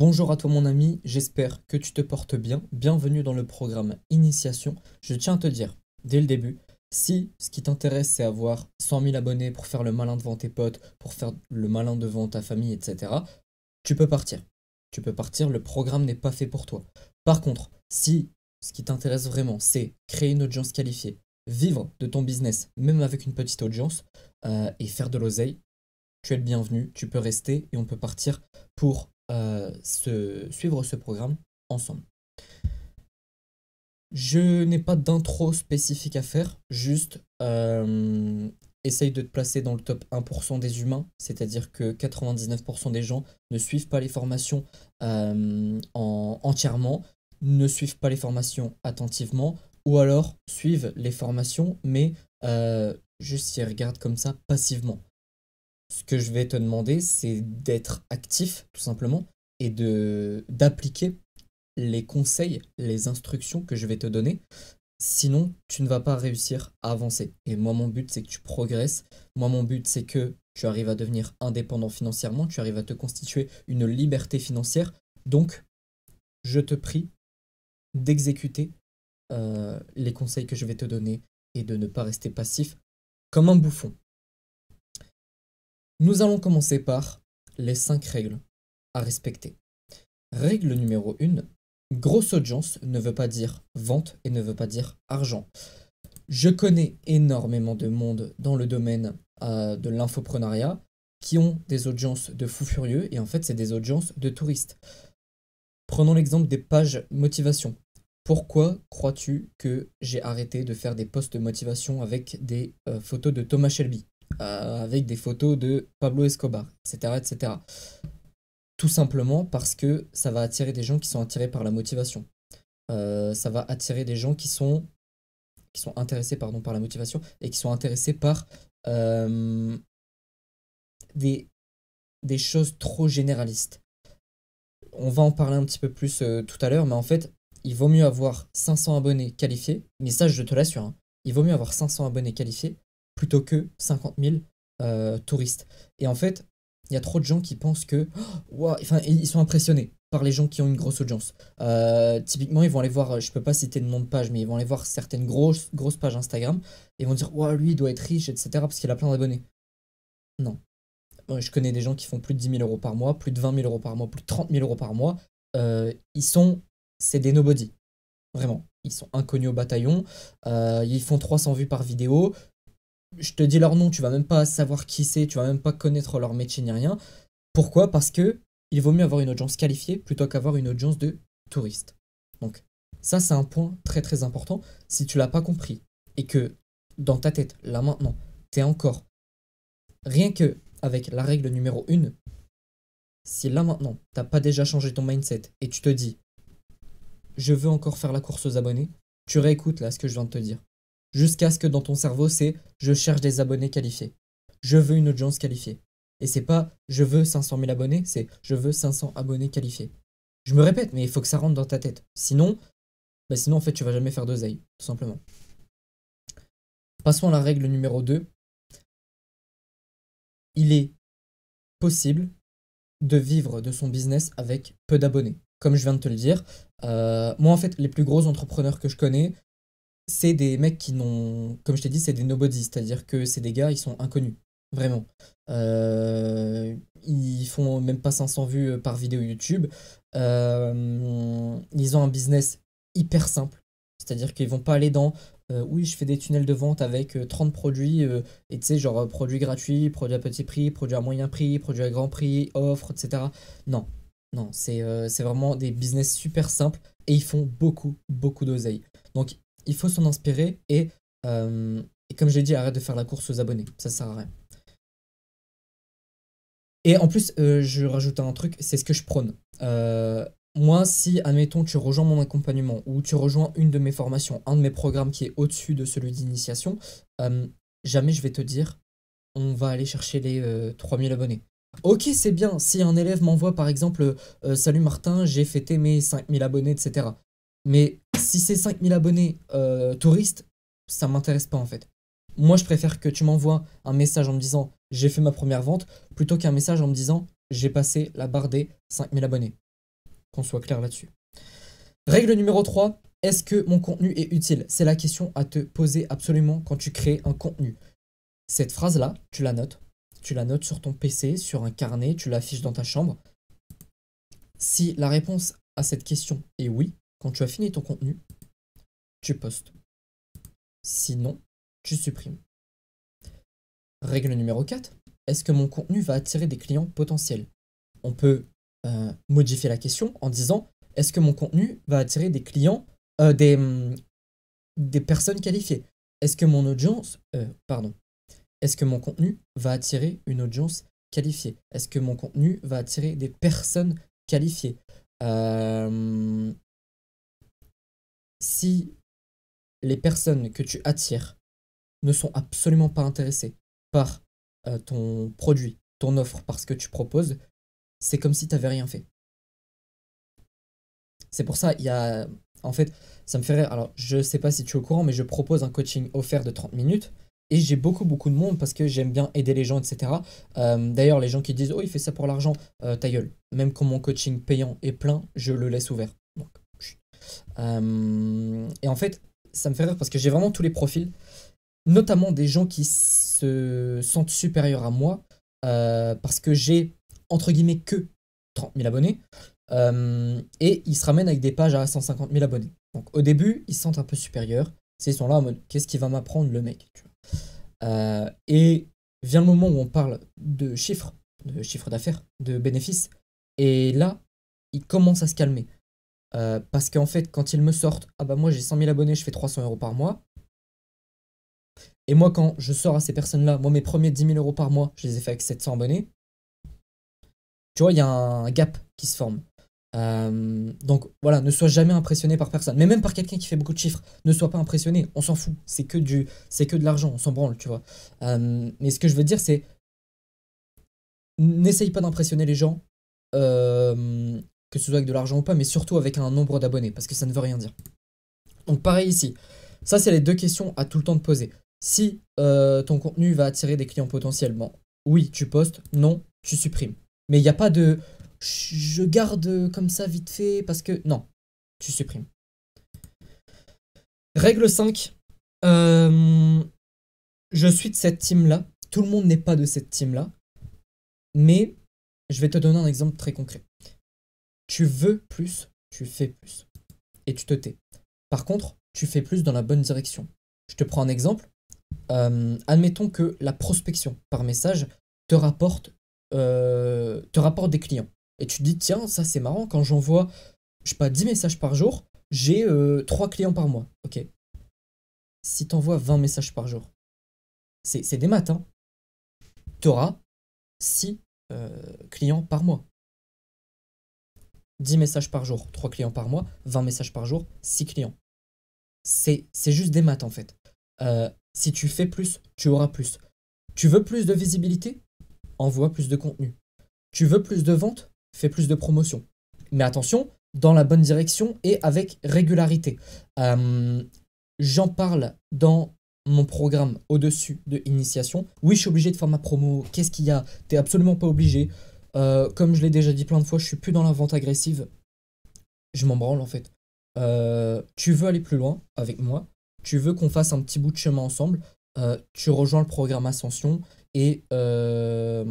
Bonjour à toi mon ami, j'espère que tu te portes bien. Bienvenue dans le programme Initiation. Je tiens à te dire, dès le début, si ce qui t'intéresse c'est avoir 100 000 abonnés pour faire le malin devant tes potes, pour faire le malin devant ta famille, etc., tu peux partir. Tu peux partir, le programme n'est pas fait pour toi. Par contre, si ce qui t'intéresse vraiment c'est créer une audience qualifiée, vivre de ton business, même avec une petite audience, euh, et faire de l'oseille, tu es le bienvenu, tu peux rester et on peut partir pour euh, suivre ce programme ensemble. Je n'ai pas d'intro spécifique à faire, juste euh, essaye de te placer dans le top 1% des humains, c'est-à-dire que 99% des gens ne suivent pas les formations euh, entièrement, ne suivent pas les formations attentivement, ou alors suivent les formations, mais juste s'y regardent comme ça passivement ce que je vais te demander, c'est d'être actif, tout simplement, et de d'appliquer les conseils, les instructions que je vais te donner. Sinon, tu ne vas pas réussir à avancer. Et moi, mon but, c'est que tu progresses. Moi, mon but, c'est que tu arrives à devenir indépendant financièrement, tu arrives à te constituer une liberté financière. Donc, je te prie d'exécuter euh, les conseils que je vais te donner et de ne pas rester passif comme un bouffon. Nous allons commencer par les 5 règles à respecter. Règle numéro 1, grosse audience ne veut pas dire vente et ne veut pas dire argent. Je connais énormément de monde dans le domaine euh, de l'infoprenariat qui ont des audiences de fous furieux et en fait c'est des audiences de touristes. Prenons l'exemple des pages motivation. Pourquoi crois-tu que j'ai arrêté de faire des posts de motivation avec des euh, photos de Thomas Shelby euh, avec des photos de Pablo Escobar, etc., etc. Tout simplement parce que ça va attirer des gens qui sont attirés par la motivation. Euh, ça va attirer des gens qui sont, qui sont intéressés pardon, par la motivation et qui sont intéressés par euh, des, des choses trop généralistes. On va en parler un petit peu plus tout à l'heure, mais en fait, il vaut mieux avoir 500 abonnés qualifiés, mais ça je te l'assure, hein, il vaut mieux avoir 500 abonnés qualifiés plutôt que 50 000 euh, touristes. Et en fait, il y a trop de gens qui pensent que... Oh, ils sont impressionnés par les gens qui ont une grosse audience. Euh, typiquement, ils vont aller voir, euh, je peux pas citer le nom de page, mais ils vont aller voir certaines grosses, grosses pages Instagram et vont dire, lui, il doit être riche, etc., parce qu'il a plein d'abonnés. Non. Je connais des gens qui font plus de 10 000 euros par mois, plus de 20 000 euros par mois, plus de 30 000 euros par mois. ils sont, c'est des nobody. Vraiment. Ils sont inconnus au bataillon. ils font 300 vues par vidéo je te dis leur nom, tu vas même pas savoir qui c'est, tu vas même pas connaître leur métier ni rien. Pourquoi Parce que il vaut mieux avoir une audience qualifiée plutôt qu'avoir une audience de touristes. Donc ça c'est un point très très important. Si tu l'as pas compris et que dans ta tête, là maintenant, tu es encore rien que avec la règle numéro 1, si là maintenant, t'as pas déjà changé ton mindset et tu te dis je veux encore faire la course aux abonnés, tu réécoutes là ce que je viens de te dire jusqu'à ce que dans ton cerveau, c'est je cherche des abonnés qualifiés. Je veux une audience qualifiée. Et c'est pas je veux 500 000 abonnés, c'est je veux 500 abonnés qualifiés. Je me répète, mais il faut que ça rentre dans ta tête. Sinon, bah sinon en fait, tu vas jamais faire d'oseille, tout simplement. Passons à la règle numéro 2. Il est possible de vivre de son business avec peu d'abonnés. Comme je viens de te le dire, euh, moi en fait, les plus gros entrepreneurs que je connais, c'est des mecs qui n'ont, comme je t'ai dit, c'est des nobody, c'est-à-dire que c'est des gars, ils sont inconnus, vraiment. Euh, ils font même pas 500 vues euh, par vidéo YouTube. Euh, ils ont un business hyper simple, c'est-à-dire qu'ils vont pas aller dans oui, je fais des tunnels de vente avec 30 produits, et tu sais, genre produits gratuits, produits à petit prix, produits à moyen prix, produits à grand prix, offres, etc. Non, non, c'est vraiment des business super simples et ils font beaucoup, beaucoup d'oseille. Donc il faut s'en inspirer et, euh, et comme j'ai dit, arrête de faire la course aux abonnés, ça sert à rien. Et en plus, euh, je rajoute un truc, c'est ce que je prône. Euh, moi, si, admettons, tu rejoins mon accompagnement ou tu rejoins une de mes formations, un de mes programmes qui est au-dessus de celui d'initiation, jamais je vais te dire on va aller chercher les 3000 abonnés. Ok, c'est bien. Si un élève m'envoie par exemple Salut Martin, j'ai fêté mes 5000 abonnés, etc. Mais si c'est 5000 abonnés euh, touristes, ça m'intéresse pas en fait. Moi, je préfère que tu m'envoies un message en me disant j'ai fait ma première vente plutôt qu'un message en me disant j'ai passé la barre des 5000 abonnés. Qu'on soit clair là-dessus. Règle numéro 3, est-ce que mon contenu est utile C'est la question à te poser absolument quand tu crées un contenu. Cette phrase-là, tu la notes. Tu la notes sur ton PC, sur un carnet, tu l'affiches dans ta chambre. Si la réponse à cette question est oui, quand tu as fini ton contenu, tu postes. Sinon, tu supprimes. Règle numéro 4. Est-ce que mon contenu va attirer des clients potentiels On peut euh, modifier la question en disant est-ce que mon contenu va attirer des clients, euh, hum, des, personnes qualifiées Est-ce que mon audience, euh, pardon, est-ce que mon contenu va attirer une audience qualifiée Est-ce que mon contenu va attirer des personnes qualifiées si les personnes que tu attires ne sont absolument pas intéressées par euh, ton produit, ton offre, par ce que tu proposes, c'est comme si tu n'avais rien fait. C'est pour ça, il y a. En fait, ça me fait rire. Alors, je sais pas si tu es au courant, mais je propose un coaching offert de 30 minutes. Et j'ai beaucoup, beaucoup de monde parce que j'aime bien aider les gens, etc. Euh, d'ailleurs, les gens qui disent Oh, il fait ça pour l'argent, euh, ta gueule. Même quand mon coaching payant est plein, je le laisse ouvert. Euh, et en fait, ça me fait rire parce que j'ai vraiment tous les profils, notamment des gens qui se sentent supérieurs à moi euh, parce que j'ai entre guillemets que 30 000 abonnés. Euh, et ils se ramènent avec des pages à 150 000 abonnés. Donc au début, ils se sentent un peu supérieurs. Ils sont là en mode qu'est-ce qu'il va m'apprendre le mec Et vient le moment où on parle de chiffres, de chiffres d'affaires, de bénéfices. Et là, ils commencent à se calmer. Euh, parce qu'en fait, quand ils me sortent, ah bah moi j'ai 100 000 abonnés, je fais 300 euros par mois. Et moi, quand je sors à ces personnes-là, moi mes premiers 10 000 euros par mois, je les ai fait avec 700 abonnés. Tu vois, il y a un gap qui se forme. Euh, donc voilà, ne sois jamais impressionné par personne. Mais même par quelqu'un qui fait beaucoup de chiffres, ne sois pas impressionné. On s'en fout. C'est que, du, c'est que de l'argent. On s'en branle, tu vois. Euh, mais ce que je veux dire, c'est. N'essaye pas d'impressionner les gens. Euh, que ce soit avec de l'argent ou pas, mais surtout avec un nombre d'abonnés, parce que ça ne veut rien dire. Donc pareil ici, ça c'est les deux questions à tout le temps de poser. Si euh, ton contenu va attirer des clients potentiellement, oui, tu postes, non, tu supprimes. Mais il n'y a pas de je garde comme ça vite fait parce que non, tu supprimes. Règle 5, euh, je suis de cette team-là. Tout le monde n'est pas de cette team-là. Mais je vais te donner un exemple très concret. Tu veux plus, tu fais plus. Et tu te tais. Par contre, tu fais plus dans la bonne direction. Je te prends un exemple. Euh, admettons que la prospection par message euh, te rapporte, des clients. Et tu te dis, tiens, ça c'est marrant, quand j'envoie, je pas, 10 messages par jour, j'ai euh, trois 3 clients par mois. Ok. Si tu envoies 20 messages par jour, c'est des maths, hein, tu auras 6 clients par mois. 10 messages par jour, 3 clients par mois, 20 messages par jour, 6 clients. C'est juste des maths en fait. Euh, si tu fais plus, tu auras plus. Tu veux plus de visibilité Envoie plus de contenu. Tu veux plus de ventes Fais plus de promotion. Mais attention, dans la bonne direction et avec régularité. Euh, j'en parle dans mon programme au-dessus de initiation. Oui, je suis obligé de faire ma promo. Qu'est-ce qu'il y a T'es absolument pas obligé. Euh, comme je l'ai déjà dit plein de fois, je suis plus dans la vente agressive. Je m'en branle en fait. Euh, tu veux aller plus loin avec moi, tu veux qu'on fasse un petit bout de chemin ensemble, euh, tu rejoins le programme Ascension. Et d'ailleurs,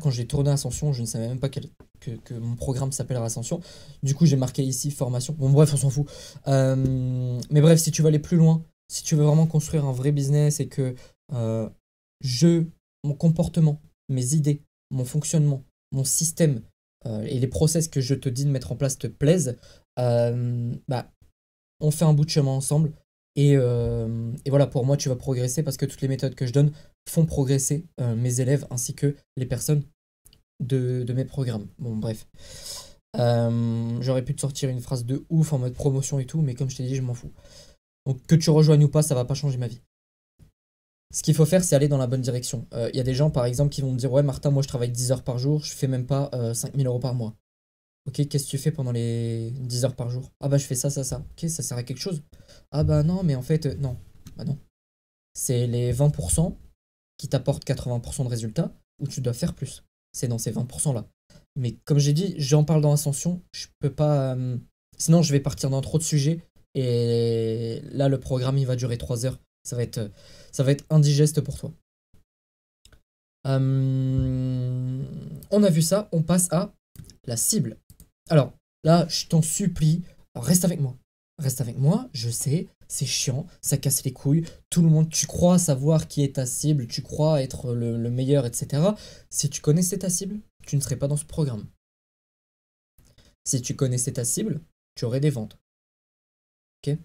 quand j'ai tourné Ascension, je ne savais même pas que, que, mon programme s'appellera Ascension. Du coup, j'ai marqué ici formation. Bon, bref, on s'en fout. mais bref, si tu veux aller plus loin, si tu veux vraiment construire un vrai business et que je, mon comportement, mes idées, mon fonctionnement, mon système euh, et les process que je te dis de mettre en place te plaisent, euh, bah, on fait un bout de chemin ensemble. Euh, et, voilà, pour moi, tu vas progresser parce que toutes les méthodes que je donne font progresser mes élèves ainsi que les personnes de, mes programmes. Bon, bref. J'aurais pu te sortir une phrase de ouf en mode promotion et tout, mais comme je t'ai dit, je m'en fous. Donc que tu rejoignes ou pas, ça va pas changer ma vie. Ce qu'il faut faire, c'est aller dans la bonne direction. Il euh, y a des gens, par exemple, qui vont me dire Ouais, Martin, moi je travaille 10 heures par jour, je fais même pas 5000 euh, euros par mois. Ok, qu'est-ce que tu fais pendant les 10 heures par jour Ah bah je fais ça, ça, ça. Ok, ça sert à quelque chose Ah bah non, mais en fait, euh, non. Bah non. C'est les 20% qui t'apportent 80% de résultats où tu dois faire plus. C'est dans ces 20% là. Mais comme j'ai dit, j'en parle dans Ascension, je peux pas. Sinon, je vais partir dans trop de sujets et là, le programme il va durer 3 heures ça va être, euh, ça va être indigeste pour toi. Euh, on a vu ça, on passe à la cible. Alors là, je t'en supplie, reste avec moi. Reste avec moi, je sais, c'est chiant, ça casse les couilles, tout le monde, tu crois savoir qui est ta cible, tu crois être le, meilleur, etc. Si tu connaissais ta cible, tu ne serais pas dans ce programme. Si tu connaissais ta cible, tu aurais des ventes. Ok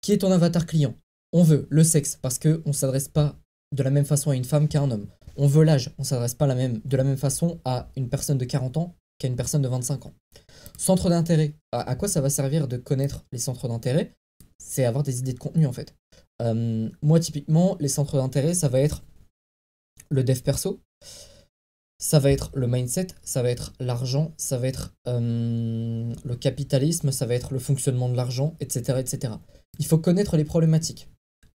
Qui est ton avatar client on veut le sexe parce qu'on ne s'adresse pas de la même façon à une femme qu'à un homme. On veut l'âge, on ne s'adresse pas de la même façon à une personne de 40 ans qu'à une personne de 25 ans. Centre d'intérêt, à, quoi ça va servir de connaître les centres d'intérêt C'est avoir des idées de contenu en fait. Euh, moi typiquement, les centres d'intérêt, ça va être le dev perso, ça va être le mindset, ça va être l'argent, ça va être euh, le capitalisme, ça va être le fonctionnement de l'argent, etc., etc. Il faut connaître les problématiques.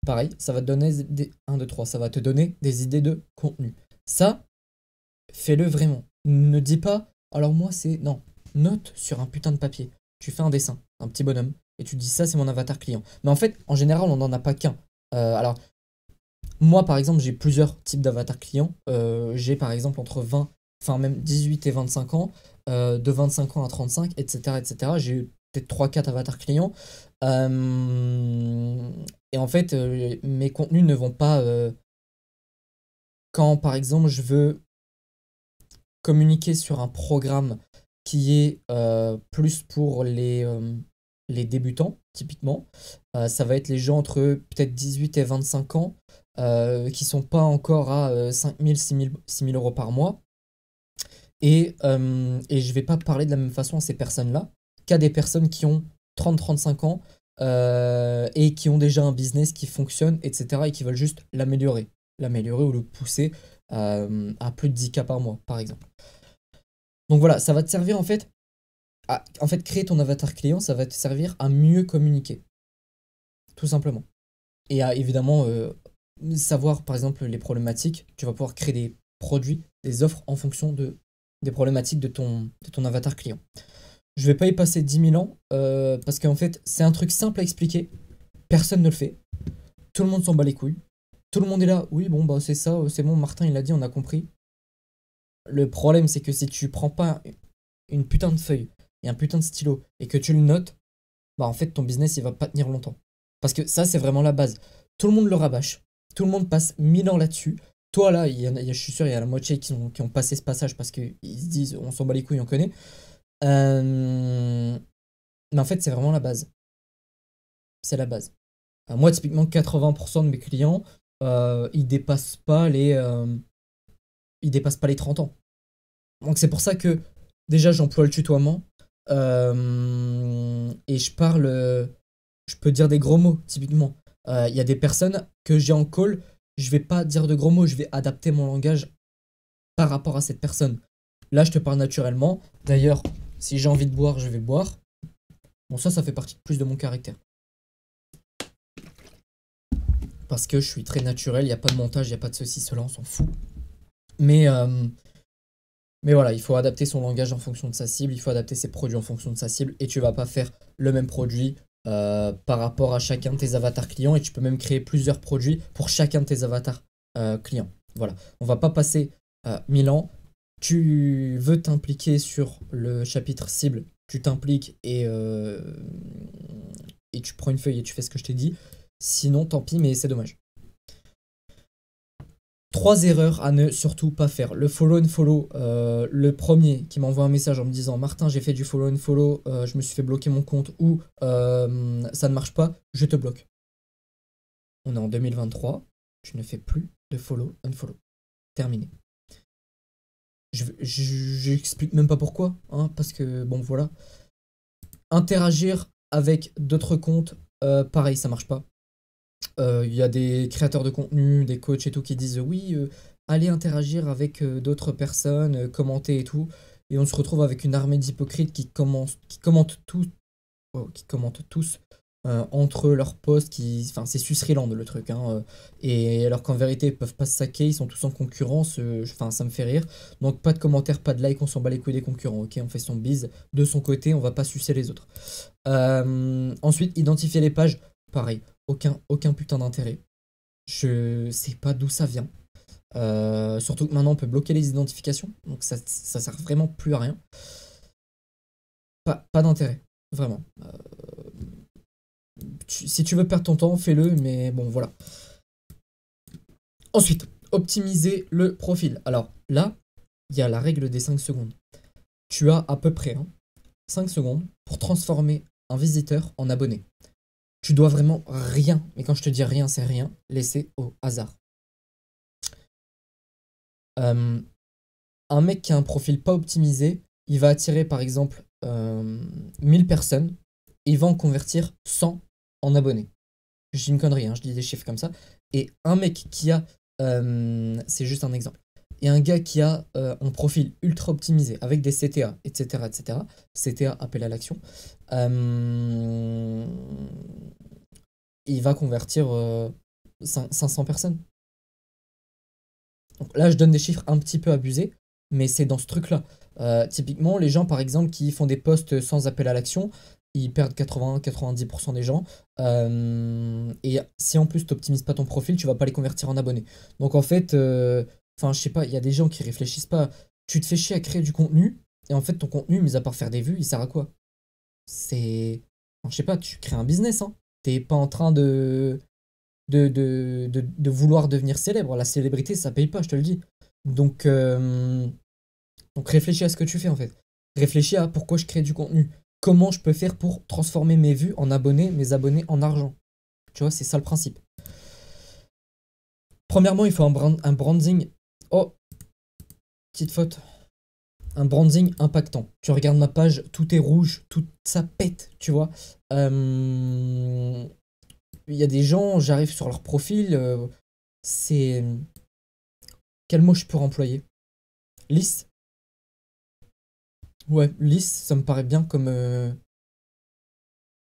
Pareil, ça va te donner des 1, 2, 3, ça va te donner des idées de contenu. Ça, fais-le vraiment. Ne dis pas, alors moi c'est. Non, note sur un putain de papier. Tu fais un dessin, un petit bonhomme, et tu dis ça c'est mon avatar client. Mais en fait, en général, on n'en a pas qu'un. Euh, alors, moi par exemple, j'ai plusieurs types d'avatars clients. Euh, j'ai par exemple entre 20, enfin même 18 et 25 ans, euh, de 25 ans à 35, etc. etc. J'ai peut-être 3-4 avatars clients. Euh, et en fait, euh, mes contenus ne vont pas... Euh, quand, par exemple, je veux communiquer sur un programme qui est plus pour les, les débutants, typiquement. ça va être les gens entre peut-être 18 et 25 ans qui sont pas encore à 5000, 6000 euros par mois. Et, et je vais pas parler de la même façon à ces personnes-là qu'à des personnes qui ont 30-35 ans euh, et qui ont déjà un business qui fonctionne, etc. et qui veulent juste l'améliorer. L'améliorer ou le pousser euh, à plus de 10K par mois, par exemple. Donc voilà, ça va te servir en fait à, En fait, créer ton avatar client, ça va te servir à mieux communiquer. Tout simplement. Et à évidemment euh, savoir, par exemple, les problématiques. Tu vas pouvoir créer des produits, des offres en fonction de, des problématiques de ton, de ton avatar client. Je vais pas y passer 10 000 ans, euh, parce qu'en fait, c'est un truc simple à expliquer. Personne ne le fait. Tout le monde s'en bat les couilles. Tout le monde est là. Oui, bon, bah c'est ça, euh, c'est bon, Martin, il l'a dit, on a compris. Le problème, c'est que si tu prends pas une putain de feuille et un putain de stylo et que tu le notes, bah en fait, ton business, il va pas tenir longtemps. Parce que ça, c'est vraiment la base. Tout le monde le rabâche. Tout le monde passe 1000 ans là-dessus. Toi, là, y a, je suis sûr, il y a la moitié qui ont, qui ont passé ce passage parce qu'ils se disent, on s'en bat les couilles, on connaît. Euh, mais en fait, c'est vraiment la base. C'est la base. moi, typiquement, 80% de mes clients, euh, ils dépassent pas les, euh, ils dépassent pas les 30 ans. Donc c'est pour ça que déjà j'emploie le tutoiement et je parle, je peux dire des gros mots typiquement. Il y a des personnes que j'ai en call, je vais pas dire de gros mots, je vais adapter mon langage par rapport à cette personne. Là, je te parle naturellement. D'ailleurs, si j'ai envie de boire, je vais boire. Bon, ça, ça fait partie plus de mon caractère. Parce que je suis très naturel, il n'y a pas de montage, il n'y a pas de ceci, cela, on s'en fout. Mais, euh, mais voilà, il faut adapter son langage en fonction de sa cible, il faut adapter ses produits en fonction de sa cible, et tu vas pas faire le même produit euh, par rapport à chacun de tes avatars clients, et tu peux même créer plusieurs produits pour chacun de tes avatars euh, clients. Voilà, on va pas passer 1000 ans tu veux t'impliquer sur le chapitre cible, tu t'impliques et, euh, et tu prends une feuille et tu fais ce que je t'ai dit. Sinon, tant pis, mais c'est dommage. Trois erreurs à ne surtout pas faire. Le follow and follow, euh, le premier qui m'envoie un message en me disant Martin, j'ai fait du follow and follow, euh, je me suis fait bloquer mon compte ou ça ne marche pas, je te bloque. On est en 2023, tu ne fais plus de follow and follow. Terminé j'explique même pas pourquoi, hein, parce que bon voilà. Interagir avec d'autres comptes, euh, pareil, ça marche pas. Il euh, y a des créateurs de contenu, des coachs et tout qui disent oui, euh, allez interagir avec d'autres personnes, commenter et tout. Et on se retrouve avec une armée d'hypocrites qui, qui oh, qui commentent tous euh, entre leurs postes qui enfin c'est suisse le truc hein, euh, et alors qu'en vérité ils peuvent pas se saquer ils sont tous en concurrence euh, enfin ça me fait rire donc pas de commentaires pas de like on s'en bat les couilles des concurrents ok on fait son bise de son côté on va pas sucer les autres ensuite identifier les pages pareil aucun aucun putain d'intérêt je sais pas d'où ça vient surtout que maintenant on peut bloquer les identifications, donc ça, ça sert vraiment plus à rien. Pas, pas d'intérêt, vraiment si tu veux perdre ton temps, fais-le, mais bon, voilà. Ensuite, optimiser le profil. Alors là, il y a la règle des 5 secondes. Tu as à peu près 5 hein, secondes pour transformer un visiteur en abonné. Tu dois vraiment rien, mais quand je te dis rien, c'est rien, laisser au hasard. Euh, un mec qui a un profil pas optimisé, il va attirer par exemple 1000 euh, personnes il va en convertir 100 en abonnés. Je dis une connerie, hein, je dis des chiffres comme ça. Et un mec qui a, euh, c'est juste un exemple, et un gars qui a euh, un profil ultra optimisé avec des CTA, etc., etc., CTA, appel à l'action, euh, il va convertir 500 personnes. Donc là, je donne des chiffres un petit peu abusés, mais c'est dans ce truc-là. typiquement, les gens, par exemple, qui font des posts sans appel à l'action, ils perdent 80-90% des gens. Euh, et si en plus tu n'optimises pas ton profil, tu vas pas les convertir en abonnés. Donc en fait, euh, enfin je sais pas, il y a des gens qui réfléchissent pas. Tu te fais chier à créer du contenu, et en fait ton contenu, mis à part faire des vues, il sert à quoi C'est... Enfin, je sais pas, tu crées un business, hein. T'es pas en train de... De, de, de, vouloir devenir célèbre. La célébrité, ça paye pas, je te le dis. Donc, euh, donc réfléchis à ce que tu fais en fait. Réfléchis à pourquoi je crée du contenu comment je peux faire pour transformer mes vues en abonnés, mes abonnés en argent. Tu vois, c'est ça le principe. Premièrement, il faut un, un branding. Oh, petite faute. Un branding impactant. Tu regardes ma page, tout est rouge, tout ça pète, tu vois. Euh, il y a des gens, j'arrive sur leur profil, euh, c'est... Quel mot je peux employer Lisse Ouais, lisse, ça me paraît bien comme, euh,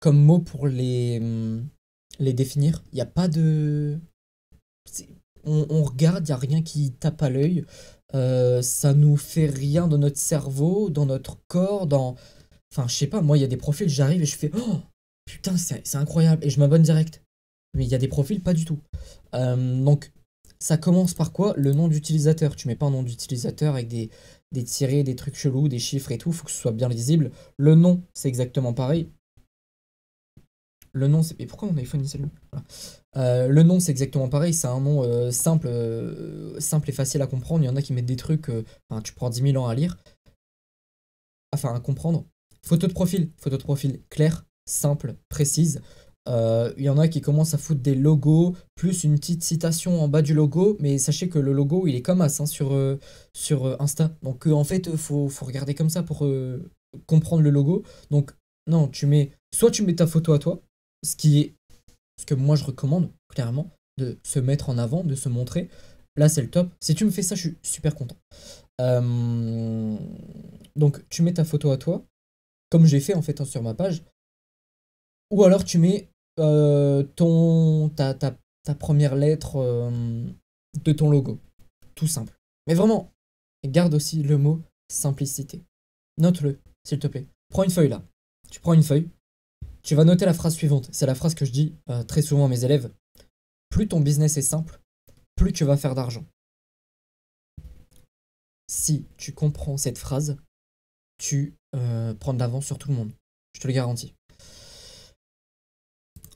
comme mot pour les, hum, les définir. Il n'y a pas de. On, regarde, il n'y a rien qui tape à l'œil. Euh, ça nous fait rien dans notre cerveau, dans notre corps, dans. Enfin, je sais pas, moi, il y a des profils, j'arrive et je fais Oh Putain, c'est incroyable Et je m'abonne direct. Mais il y a des profils, pas du tout. Euh, donc, ça commence par quoi Le nom d'utilisateur. Tu mets pas un nom d'utilisateur avec des, des tirés, des trucs chelous, des chiffres et tout, faut que ce soit bien lisible. Le nom, c'est exactement pareil. Le nom, c'est. Mais pourquoi on iPhone il s'allume euh, Le nom, c'est exactement pareil. C'est un nom euh, simple, euh, simple et facile à comprendre. Il y en a qui mettent des trucs. Enfin, tu prends 10 000 ans à lire. Enfin, à comprendre. Photo de profil. Photo de profil claire, simple, précise. Euh, il y en a qui commencent à foutre des logos, plus une petite citation en bas du logo, mais sachez que le logo, il est comme as hein, sur, euh, euh, Insta. Donc en fait, faut, faut regarder comme ça pour comprendre le logo. Donc non, tu mets, soit tu mets ta photo à toi, ce qui est ce que moi je recommande, clairement, de se mettre en avant, de se montrer. Là, c'est le top. Si tu me fais ça, je suis super content. donc tu mets ta photo à toi, comme j'ai fait en fait hein, sur ma page. Ou alors tu mets euh, ton, ta, ta, ta, première lettre euh, de ton logo. Tout simple. Mais vraiment, garde aussi le mot simplicité. Note-le, s'il te plaît. Prends une feuille là. Tu prends une feuille. Tu vas noter la phrase suivante. C'est la phrase que je dis euh, très souvent à mes élèves. Plus ton business est simple, plus tu vas faire d'argent. Si tu comprends cette phrase, tu prends de l'avance sur tout le monde. Je te le garantis.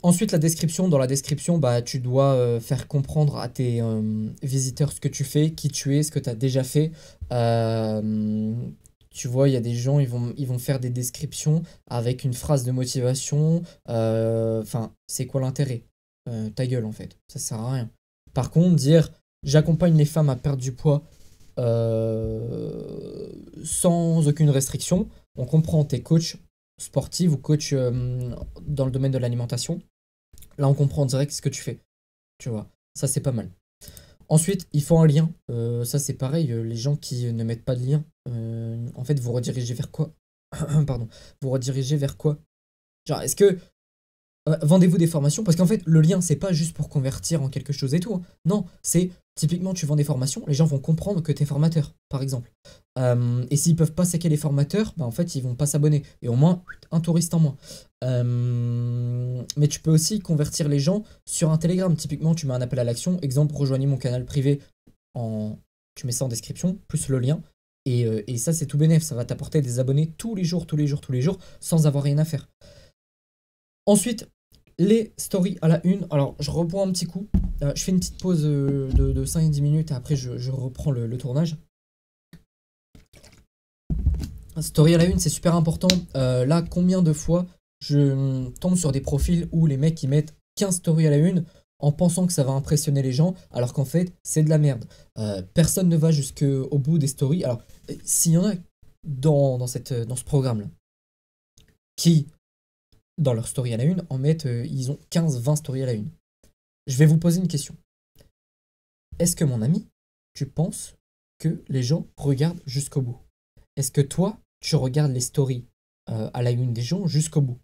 Ensuite, la description. Dans la description, bah, tu dois euh, faire comprendre à tes euh, visiteurs ce que tu fais, qui tu es, ce que tu as déjà fait. Euh, tu vois, il y a des gens, ils vont, ils vont faire des descriptions avec une phrase de motivation. Enfin, c'est quoi l'intérêt Ta gueule, en fait. Ça sert à rien. Par contre, dire j'accompagne les femmes à perdre du poids sans aucune restriction. On comprend, t'es coachs sportifs ou coach dans le domaine de l'alimentation. Là, on comprend direct ce que tu fais. Tu vois, ça c'est pas mal. Ensuite, il faut un lien. Euh, ça, c'est pareil. Euh, les gens qui ne mettent pas de lien, euh, en fait, vous redirigez vers quoi Pardon. Vous redirigez vers quoi Genre, est-ce que vendez-vous des formations Parce qu'en fait, le lien, c'est pas juste pour convertir en quelque chose et tout. Hein. Non, c'est Typiquement, tu vends des formations, les gens vont comprendre que tu es formateur, par exemple. Euh, et s'ils peuvent pas séquer les formateurs, bah en fait, ils vont pas s'abonner. Et au moins, un touriste en moins. Euh, mais tu peux aussi convertir les gens sur un Telegram. Typiquement, tu mets un appel à l'action. Exemple, rejoignez mon canal privé en... Tu mets ça en description, plus le lien. Euh, et, ça, c'est tout bénéf. Ça va t'apporter des abonnés tous les jours, tous les jours, tous les jours, sans avoir rien à faire. Ensuite, les stories à la une. Alors, je reprends un petit coup. Euh, je fais une petite pause euh, de, 5-10 minutes et après je, reprends le, tournage. Story à la une, c'est super important. Euh, là, combien de fois je hum, tombe sur des profils où les mecs ils mettent 15 stories à la une en pensant que ça va impressionner les gens, alors qu'en fait, c'est de la merde. personne ne va jusqu'au bout des stories. Alors, s'il y en a dans, cette, dans ce programme-là, qui, dans leur story à la une, en mettent, ils ont 15-20 stories à la une. Je vais vous poser une question. Est-ce que mon ami, tu penses que les gens regardent jusqu'au bout Est-ce que toi, tu regardes les stories euh, à la une des gens jusqu'au bout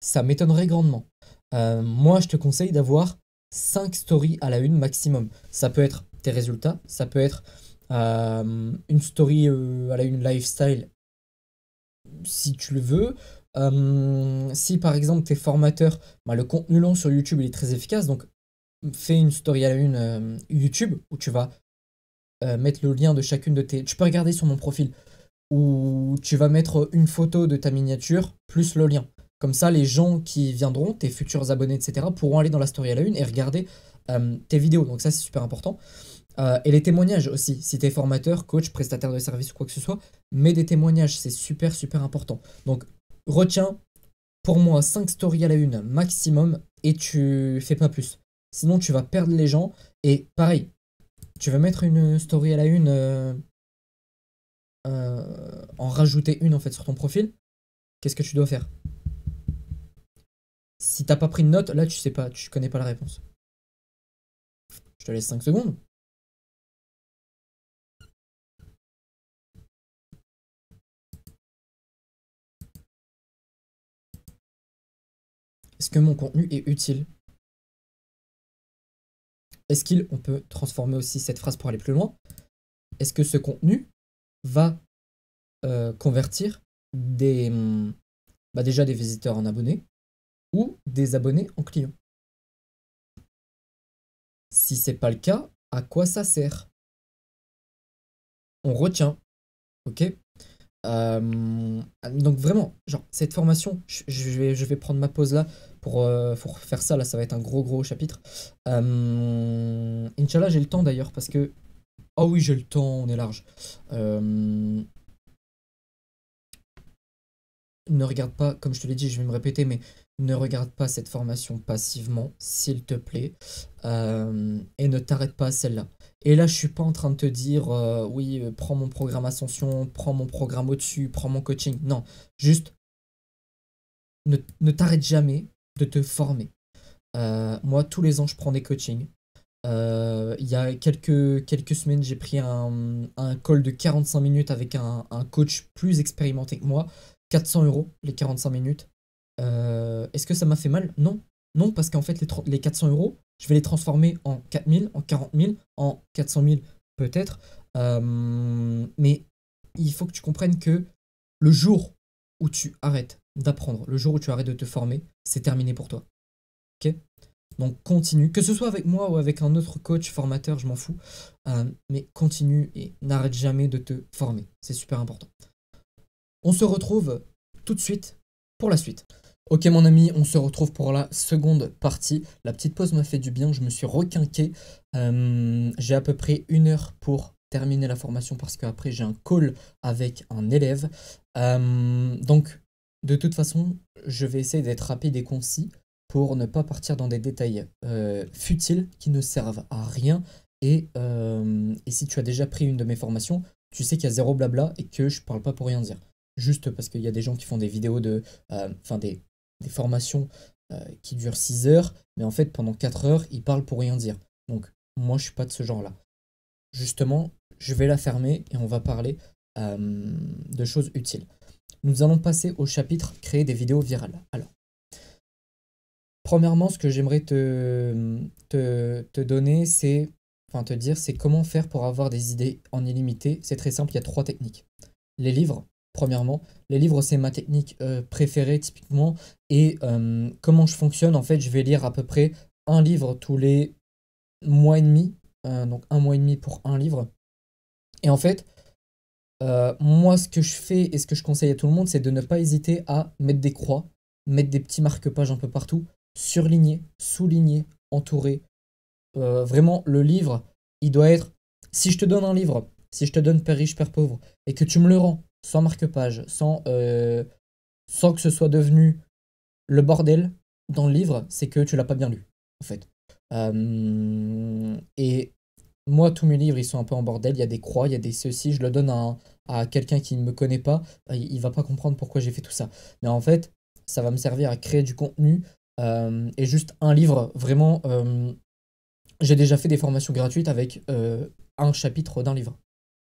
Ça m'étonnerait grandement. Euh, moi, je te conseille d'avoir 5 stories à la une maximum. Ça peut être tes résultats, ça peut être euh, une story à la une lifestyle si tu le veux. si par exemple tes formateurs, formateur, bah, le contenu long sur YouTube il est très efficace, donc fais une story à la une euh, YouTube où tu vas euh, mettre le lien de chacune de tes. Tu peux regarder sur mon profil où tu vas mettre une photo de ta miniature plus le lien. Comme ça, les gens qui viendront, tes futurs abonnés, etc., pourront aller dans la story à la une et regarder euh, tes vidéos. Donc ça, c'est super important. et les témoignages aussi. Si tu es formateur, coach, prestataire de service ou quoi que ce soit, mets des témoignages. C'est super, super important. Donc retiens pour moi 5 stories à la une maximum et tu fais pas plus. Sinon, tu vas perdre les gens. Et pareil, tu vas mettre une story à la une, euh, euh, en rajouter une en fait sur ton profil. Qu'est-ce que tu dois faire Si t'as pas pris de note, là tu sais pas, tu connais pas la réponse. Je te laisse 5 secondes. Est-ce que mon contenu est utile est-ce qu'on peut transformer aussi cette phrase pour aller plus loin, est-ce que ce contenu va euh, convertir des, hmm, bah déjà des visiteurs en abonnés ou des abonnés en clients Si c'est pas le cas, à quoi ça sert On retient, ok euh, donc vraiment, genre cette formation, je, vais, je vais prendre ma pause là euh, pour, faire ça, là, ça va être un gros, gros chapitre. Euh, Inch'Allah, j'ai le temps d'ailleurs, parce que. Oh oui, j'ai le temps, on est large. Euh, ne regarde pas, comme je te l'ai dit, je vais me répéter, mais ne regarde pas cette formation passivement, s'il te plaît. et ne t'arrête pas à celle-là. Et là, je suis pas en train de te dire, oui, prends mon programme Ascension, prends mon programme au-dessus, prends mon coaching. Non, juste ne t'arrête jamais de te former. Euh, moi, tous les ans, je prends des coachings. Euh, il y a quelques, quelques semaines, j'ai pris un, un, call de 45 minutes avec un, coach plus expérimenté que moi. 400 euros les 45 minutes. Euh, est-ce que ça m'a fait mal Non. Non, parce qu'en fait, les, les 400 euros, je vais les transformer en 4000, en 40 000, en 400 000 peut-être. mais il faut que tu comprennes que le jour où tu arrêtes d'apprendre. Le jour où tu arrêtes de te former, c'est terminé pour toi. Ok Donc continue, que ce soit avec moi ou avec un autre coach, formateur, je m'en fous, euh, mais continue et n'arrête jamais de te former. C'est super important. On se retrouve tout de suite pour la suite. Ok mon ami, on se retrouve pour la seconde partie. La petite pause m'a fait du bien, je me suis requinqué. Euh, j'ai à peu près une heure pour terminer la formation parce qu'après j'ai un call avec un élève. Euh, donc de toute façon, je vais essayer d'être rapide et concis pour ne pas partir dans des détails euh, futiles qui ne servent à rien. Euh, et, si tu as déjà pris une de mes formations, tu sais qu'il y a zéro blabla et que je ne parle pas pour rien dire. Juste parce qu'il y a des gens qui font des vidéos de. Euh, enfin, des, des, formations qui durent 6 heures, mais en fait, pendant 4 heures, ils parlent pour rien dire. Donc, moi, je suis pas de ce genre-là. Justement, je vais la fermer et on va parler de choses utiles. Nous allons passer au chapitre créer des vidéos virales. Alors, premièrement, ce que j'aimerais te, donner, c'est, enfin te dire, c'est comment faire pour avoir des idées en illimité. C'est très simple, il y a trois techniques. Les livres, premièrement. Les livres, c'est ma technique euh, préférée typiquement. Et euh, comment je fonctionne, en fait, je vais lire à peu près un livre tous les mois et demi. Euh, donc un mois et demi pour un livre. Et en fait, euh, moi, ce que je fais et ce que je conseille à tout le monde, c'est de ne pas hésiter à mettre des croix, mettre des petits marque-pages un peu partout, surligner, souligner, entourer. Euh, vraiment, le livre, il doit être. Si je te donne un livre, si je te donne Père riche, Père pauvre, et que tu me le rends sans marque-page, sans, euh, sans que ce soit devenu le bordel dans le livre, c'est que tu l'as pas bien lu, en fait. et moi, tous mes livres, ils sont un peu en bordel. Il y a des croix, il y a des ceci. Je le donne à, quelqu'un qui ne me connaît pas. Euh, il, ne va pas comprendre pourquoi j'ai fait tout ça. Mais en fait, ça va me servir à créer du contenu. Euh, et juste un livre, vraiment, euh, j'ai déjà fait des formations gratuites avec un chapitre d'un livre.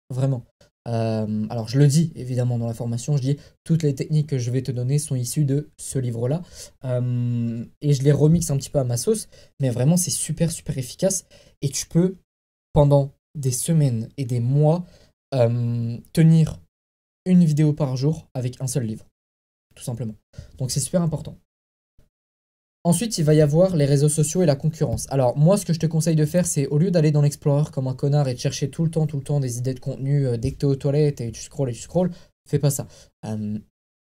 Vraiment. alors je le dis évidemment dans la formation, je dis toutes les techniques que je vais te donner sont issues de ce livre-là. et je les remixe un petit peu à ma sauce, mais vraiment c'est super super efficace. Et tu peux pendant des semaines et des mois euh, tenir une vidéo par jour avec un seul livre, tout simplement. Donc c'est super important. Ensuite, il va y avoir les réseaux sociaux et la concurrence. Alors moi, ce que je te conseille de faire, c'est au lieu d'aller dans l'Explorer comme un connard et de chercher tout le temps, tout le temps des idées de contenu, euh, dès que tu es aux toilettes et tu scrolles et tu scrolles, fais pas ça. Euh,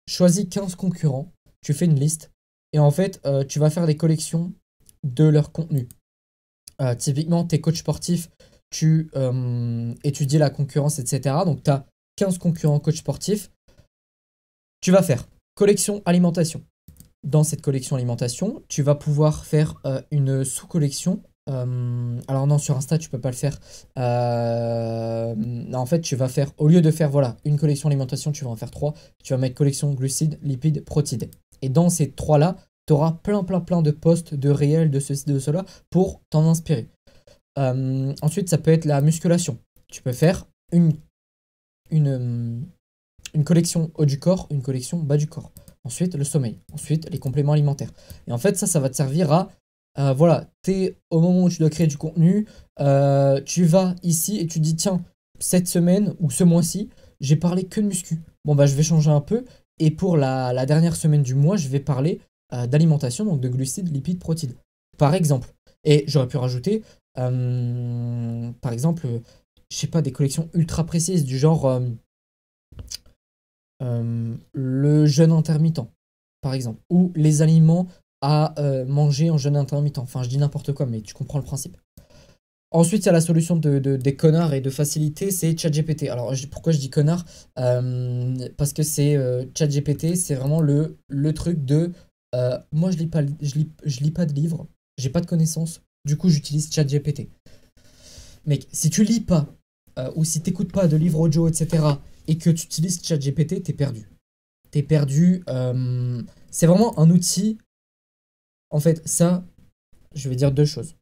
choisis 15 concurrents, tu fais une liste, et en fait, tu vas faire des collections de leur contenu. typiquement, tes coachs sportifs, tu euh, étudies la concurrence, etc. Donc tu as 15 concurrents coach sportifs. Tu vas faire collection alimentation. Dans cette collection alimentation, tu vas pouvoir faire euh, une sous-collection. Euh, alors non, sur Insta, tu peux pas le faire. en fait, tu vas faire, au lieu de faire voilà, une collection alimentation, tu vas en faire trois. Tu vas mettre collection glucides, lipides, protides. Et dans ces trois-là, tu auras plein, plein, plein de postes de réels, de ceci, de cela, pour t'en inspirer. Euh, ensuite, ça peut être la musculation. Tu peux faire une, euh, une, collection haut du corps, une collection bas du corps. Ensuite, le sommeil. Ensuite, les compléments alimentaires. Et en fait, ça, ça va te servir à euh, voilà, es, au moment où tu dois créer du contenu, tu vas ici et tu dis tiens, cette semaine ou ce mois-ci, j'ai parlé que de muscu. Bon bah je vais changer un peu et pour la, dernière semaine du mois, je vais parler d'alimentation, donc de glucides, lipides, protides, par exemple. Et j'aurais pu rajouter euh, par exemple, je sais pas, des collections ultra précises du genre euh, euh, le jeûne intermittent, par exemple, ou les aliments à manger en jeûne intermittent. Enfin, je dis n'importe quoi, mais tu comprends le principe. Ensuite, il y a la solution de, des connards et de facilité, c'est ChatGPT. Alors, pourquoi je dis connard Parce que c'est ChatGPT, c'est vraiment le, le truc de moi, je lis pas, je lis, je lis pas de livres, j'ai pas de connaissances, du coup, j'utilise ChatGPT. Mec, si tu lis pas, euh, ou si tu t'écoutes pas de livres audio, etc., et que tu utilises ChatGPT, t'es perdu. T'es perdu. Euh, c'est vraiment un outil. En fait, ça, je vais dire deux choses.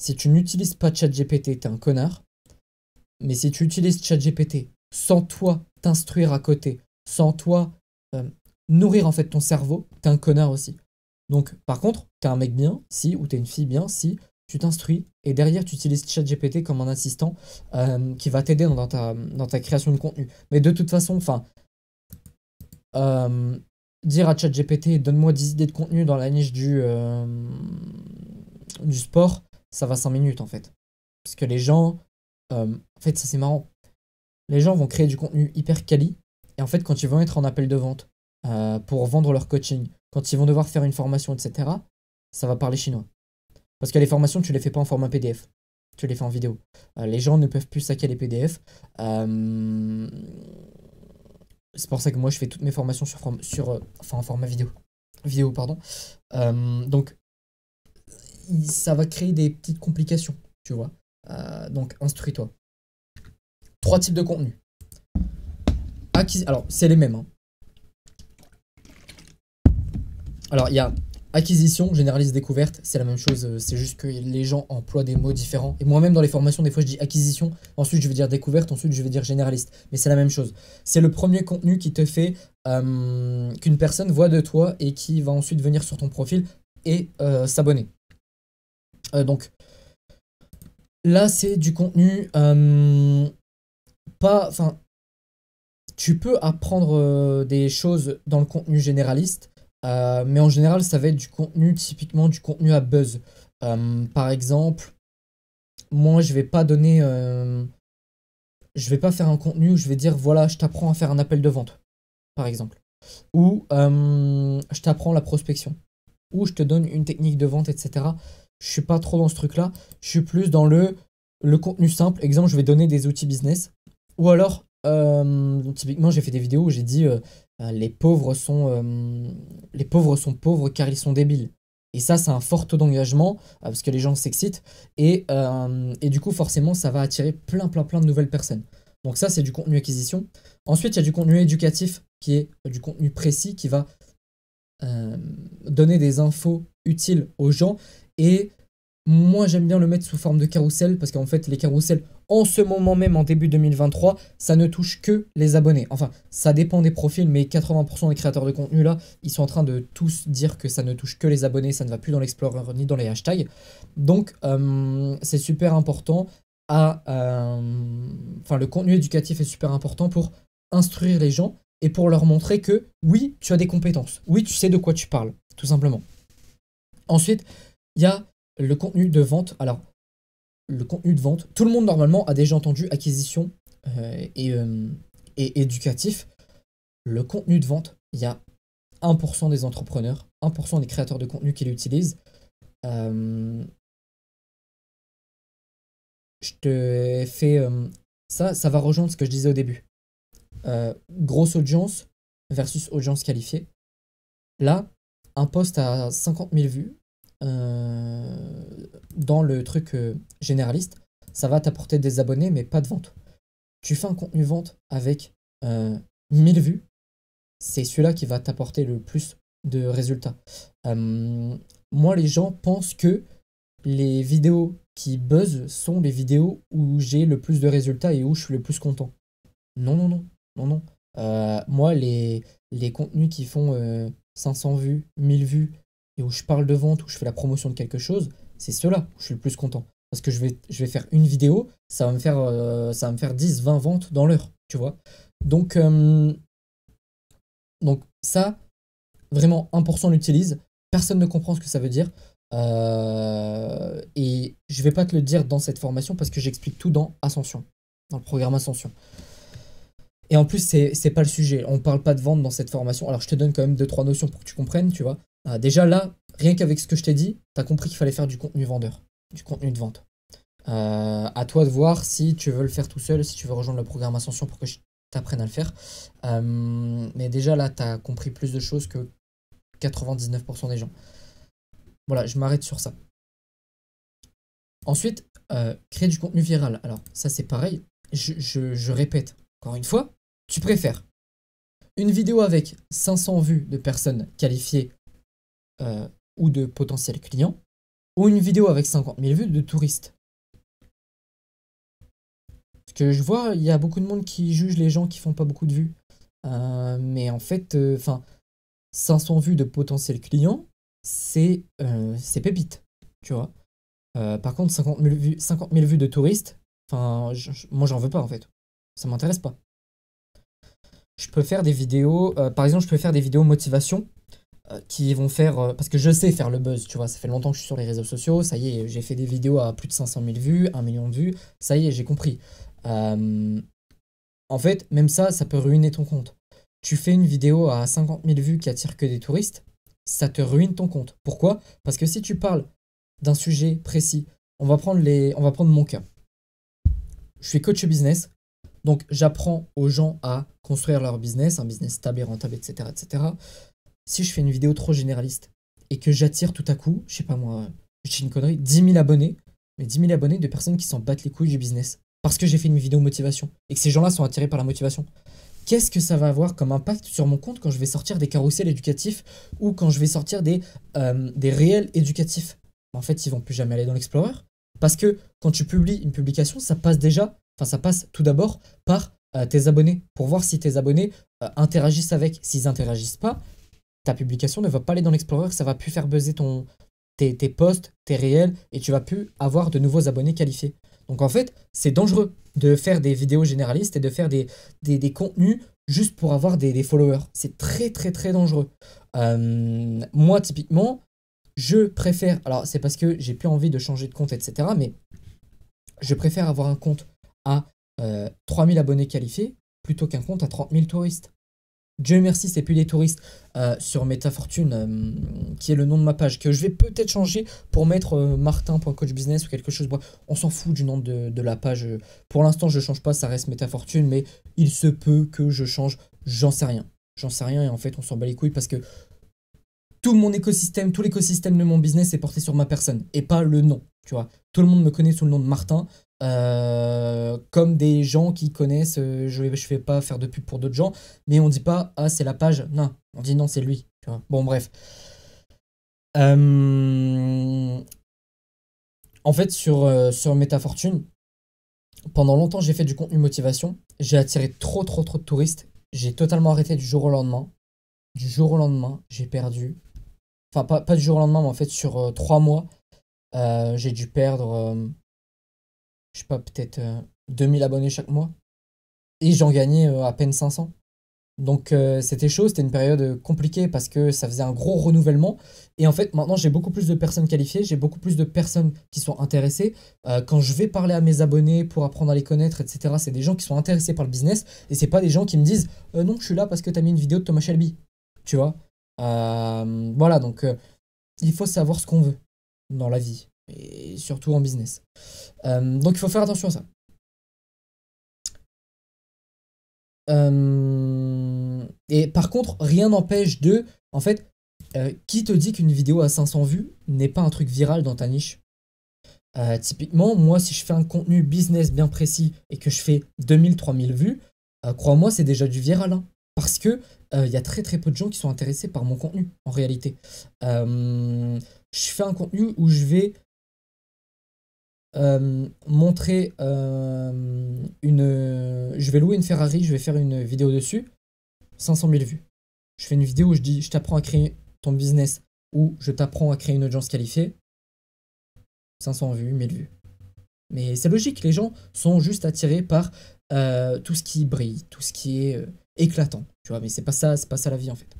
Si tu n'utilises pas ChatGPT, t'es un connard. Mais si tu utilises ChatGPT sans toi t'instruire à côté, sans toi euh, nourrir en fait ton cerveau, t'es un connard aussi. Donc, par contre, T'es un mec bien, si, ou t'es une fille bien, si, tu t'instruis et derrière tu utilises ChatGPT comme un assistant euh, qui va t'aider dans ta, dans ta création de contenu. Mais de toute façon, enfin, euh, dire à ChatGPT donne-moi 10 idées de contenu dans la niche du, euh, du sport, ça va 5 minutes en fait. Parce que les gens, en fait, ça c'est marrant. Les gens vont créer du contenu hyper quali et en fait, quand ils vont être en appel de vente pour vendre leur coaching, quand ils vont devoir faire une formation, etc., ça va parler chinois. Parce que les formations, tu les fais pas en format PDF. Tu les fais en vidéo. Euh, les gens ne peuvent plus saquer les PDF. Euh, c'est pour ça que moi, je fais toutes mes formations sur, sur euh, enfin, en format vidéo. Vidéo, pardon. donc, ça va créer des petites complications, tu vois. donc, instruis-toi. Trois types de contenus. Alors, c'est les mêmes. Hein. Alors, il y a Acquisition, généraliste découverte, c'est la même chose, euh, c'est juste que les gens emploient des mots différents. Et moi-même dans les formations, des fois je dis acquisition, ensuite je vais dire découverte, ensuite je vais dire généraliste. Mais c'est la même chose. C'est le premier contenu qui te fait euh, qu'une personne voit de toi et qui va ensuite venir sur ton profil et euh, s'abonner. donc là c'est du contenu pas. Enfin, tu peux apprendre des choses dans le contenu généraliste euh, mais en général, ça va être du contenu, typiquement du contenu à buzz. Euh, par exemple, moi, je vais pas donner. Euh, je vais pas faire un contenu où je vais dire voilà, je t'apprends à faire un appel de vente, par exemple. Ou je t'apprends la prospection. Ou je te donne une technique de vente, etc. Je suis pas trop dans ce truc-là. Je suis plus dans le, le contenu simple. Exemple, je vais donner des outils business. Ou alors, typiquement, j'ai fait des vidéos où j'ai dit euh, les pauvres sont euh, les pauvres sont pauvres car ils sont débiles. Et ça, c'est un fort taux d'engagement euh, parce que les gens s'excitent et, du coup, forcément, ça va attirer plein, plein, plein de nouvelles personnes. Donc ça, c'est du contenu acquisition. Ensuite, il y a du contenu éducatif qui est du contenu précis qui va donner des infos utiles aux gens. Et moi, j'aime bien le mettre sous forme de carrousel parce qu'en fait, les carousels, en ce moment même, en début 2023, ça ne touche que les abonnés. Enfin, ça dépend des profils, mais 80% des créateurs de contenu là, ils sont en train de tous dire que ça ne touche que les abonnés, ça ne va plus dans l'Explorer ni dans les hashtags. Donc, euh, c'est super important. À, euh, enfin, le contenu éducatif est super important pour instruire les gens et pour leur montrer que oui, tu as des compétences, oui, tu sais de quoi tu parles, tout simplement. Ensuite, il y a le contenu de vente. Alors, le contenu de vente. Tout le monde normalement a déjà entendu acquisition euh, et, euh, et, éducatif. Le contenu de vente, il y a 1% des entrepreneurs, 1% des créateurs de contenu qui l'utilisent. Euh, je te fais ça, ça va rejoindre ce que je disais au début. grosse audience versus audience qualifiée. Là, un poste à 50 000 vues dans le truc euh, généraliste, ça va t'apporter des abonnés, mais pas de vente. Tu fais un contenu vente avec 1000 euh, vues, c'est celui-là qui va t'apporter le plus de résultats. Euh, moi, les gens pensent que les vidéos qui buzz sont les vidéos où j'ai le plus de résultats et où je suis le plus content. Non, non, non, non, non. moi, les, contenus qui font 500 vues, 1000 vues, et où je parle de vente, où je fais la promotion de quelque chose, c'est ceux où je suis le plus content. Parce que je vais, je vais faire une vidéo, ça va me faire, euh, ça me faire 10, 20 ventes dans l'heure, tu vois. Donc, euh, donc ça, vraiment 1% l'utilise, personne ne comprend ce que ça veut dire. Euh, et je vais pas te le dire dans cette formation parce que j'explique tout dans Ascension, dans le programme Ascension. Et en plus, c'est pas le sujet. On parle pas de vente dans cette formation. Alors, je te donne quand même 2 trois notions pour que tu comprennes, tu vois. déjà là, rien qu'avec ce que je t'ai dit, tu as compris qu'il fallait faire du contenu vendeur, du contenu de vente. Euh, à toi de voir si tu veux le faire tout seul, si tu veux rejoindre le programme Ascension pour que je t'apprenne à le faire. Euh, mais déjà là, tu as compris plus de choses que 99% des gens. Voilà, je m'arrête sur ça. Ensuite, euh, créer du contenu viral. Alors, ça c'est pareil, je, répète encore une fois, tu préfères une vidéo avec 500 vues de personnes qualifiées euh, ou de potentiels clients, ou une vidéo avec 50 000 vues de touristes. Parce que je vois, il y a beaucoup de monde qui juge les gens qui font pas beaucoup de vues. Euh, mais en fait, euh, enfin, 500 vues de potentiels clients, c'est euh, pépite, tu vois. par contre, 50 000 vues, vues de touristes, enfin, moi j'en veux pas en fait. Ça m'intéresse pas. Je peux faire des vidéos, par exemple, je peux faire des vidéos motivation euh, qui vont faire. Euh, parce que je sais faire le buzz, tu vois. Ça fait longtemps que je suis sur les réseaux sociaux. Ça y est, j'ai fait des vidéos à plus de 500 000 vues, 1 million de vues. Ça y est, j'ai compris. Euh, en fait, même ça, ça peut ruiner ton compte. Tu fais une vidéo à 50 000 vues qui attire que des touristes, ça te ruine ton compte. Pourquoi Parce que si tu parles d'un sujet précis, on va prendre, les, on va prendre mon cas. Je suis coach business, donc j'apprends aux gens à construire leur business, un business stable et rentable, etc. etc si je fais une vidéo trop généraliste et que j'attire tout à coup, je sais pas moi, je dis une connerie, 10 000 abonnés, mais 10 000 abonnés de personnes qui s'en battent les couilles du business parce que j'ai fait une vidéo motivation et que ces gens-là sont attirés par la motivation. Qu'est-ce que ça va avoir comme impact sur mon compte quand je vais sortir des carousels éducatifs ou quand je vais sortir des, euh, réels éducatifs En fait, ils vont plus jamais aller dans l'Explorer parce que quand tu publies une publication, ça passe déjà, enfin ça passe tout d'abord par euh, tes abonnés pour voir si tes abonnés euh, interagissent avec. S'ils interagissent pas, ta publication ne va pas aller dans l'explorer, ça va plus faire buzzer ton, tes, tes posts, tes réels, et tu vas plus avoir de nouveaux abonnés qualifiés. Donc en fait, c'est dangereux de faire des vidéos généralistes et de faire des, des, contenus juste pour avoir des, followers. C'est très très très dangereux. Euh, moi typiquement, je préfère, alors c'est parce que j'ai plus envie de changer de compte, etc. Mais je préfère avoir un compte à 3000 euh, abonnés qualifiés plutôt qu'un compte à 30 000 touristes. Dieu merci, c'est plus des touristes euh, sur MetaFortune, euh, qui est le nom de ma page, que je vais peut-être changer pour mettre euh, coach martin.coachbusiness ou quelque chose. on s'en fout du nom de, la page. Pour l'instant, je ne change pas, ça reste MetaFortune, mais il se peut que je change, j'en sais rien. J'en sais rien et en fait, on s'en bat les couilles parce que tout mon écosystème, tout l'écosystème de mon business est porté sur ma personne et pas le nom, tu vois. Tout le monde me connaît sous le nom de Martin, euh, comme des gens qui connaissent, euh, je ne fais pas faire de pub pour d'autres gens, mais on dit pas ah c'est la page, non, on dit non c'est lui. Bon bref. Euh, en fait sur, sur Fortune pendant longtemps j'ai fait du contenu motivation, j'ai attiré trop trop trop de touristes, j'ai totalement arrêté du jour au lendemain. Du jour au lendemain, j'ai perdu. Enfin pas, pas, du jour au lendemain, mais en fait sur trois mois, j'ai dû perdre je sais pas, peut-être 2000 euh, abonnés chaque mois. Et j'en gagnais euh, à peine 500. Donc euh, c'était chaud, c'était une période compliquée parce que ça faisait un gros renouvellement. Et en fait, maintenant, j'ai beaucoup plus de personnes qualifiées, j'ai beaucoup plus de personnes qui sont intéressées. quand je vais parler à mes abonnés pour apprendre à les connaître, etc., c'est des gens qui sont intéressés par le business et ce n'est pas des gens qui me disent non, je suis là parce que tu as mis une vidéo de Thomas Shelby. Tu vois Voilà, donc il faut savoir ce qu'on veut dans la vie et surtout en business. Euh, donc il faut faire attention à ça. Euh, et par contre, rien n'empêche de, en fait, euh, qui te dit qu'une vidéo à 500 vues n'est pas un truc viral dans ta niche Typiquement, moi, si je fais un contenu business bien précis et que je fais 2000-3000 vues, crois-moi, c'est déjà du viral. Hein. parce que il y a très très peu de gens qui sont intéressés par mon contenu en réalité. je fais un contenu où je vais euh, montrer euh, une. Je vais louer une Ferrari, je vais faire une vidéo dessus. 500 000 vues. Je fais une vidéo où je dis je t'apprends à créer ton business ou je t'apprends à créer une audience qualifiée. 500 vues, 1000 vues. Mais c'est logique, les gens sont juste attirés par euh, tout ce qui brille, tout ce qui est éclatant. Tu vois, mais c'est pas ça, c'est pas ça la vie en fait.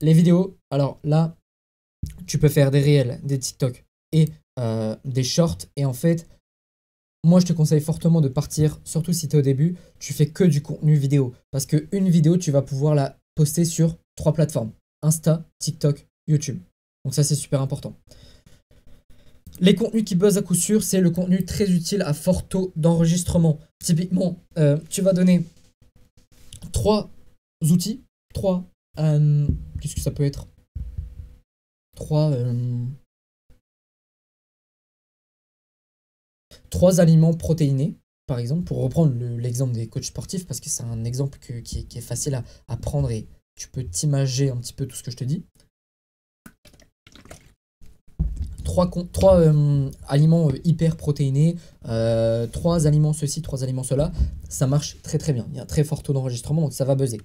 les vidéos, alors là, tu peux faire des réels, des TikTok, euh, des shorts. Et en fait, moi je te conseille fortement de partir, surtout si tu es au début, tu fais que du contenu vidéo. Parce qu'une vidéo, tu vas pouvoir la poster sur trois plateformes. Insta, TikTok, YouTube. Donc ça c'est super important. Les contenus qui buzzent à coup sûr, c'est le contenu très utile à fort taux d'enregistrement. Typiquement, euh, tu vas donner trois outils, trois... Euh, qu'est-ce que ça peut être Trois... trois aliments protéinés, par exemple, pour reprendre l'exemple des coachs sportifs, parce que c'est un exemple qui, est, facile à, prendre et tu peux t'imager un petit peu tout ce que je te dis. Trois, trois euh, aliments euh, hyper protéinés, euh, trois aliments ceci, trois aliments cela, ça marche très très bien. Il y a un très fort taux d'enregistrement, donc ça va buzzer.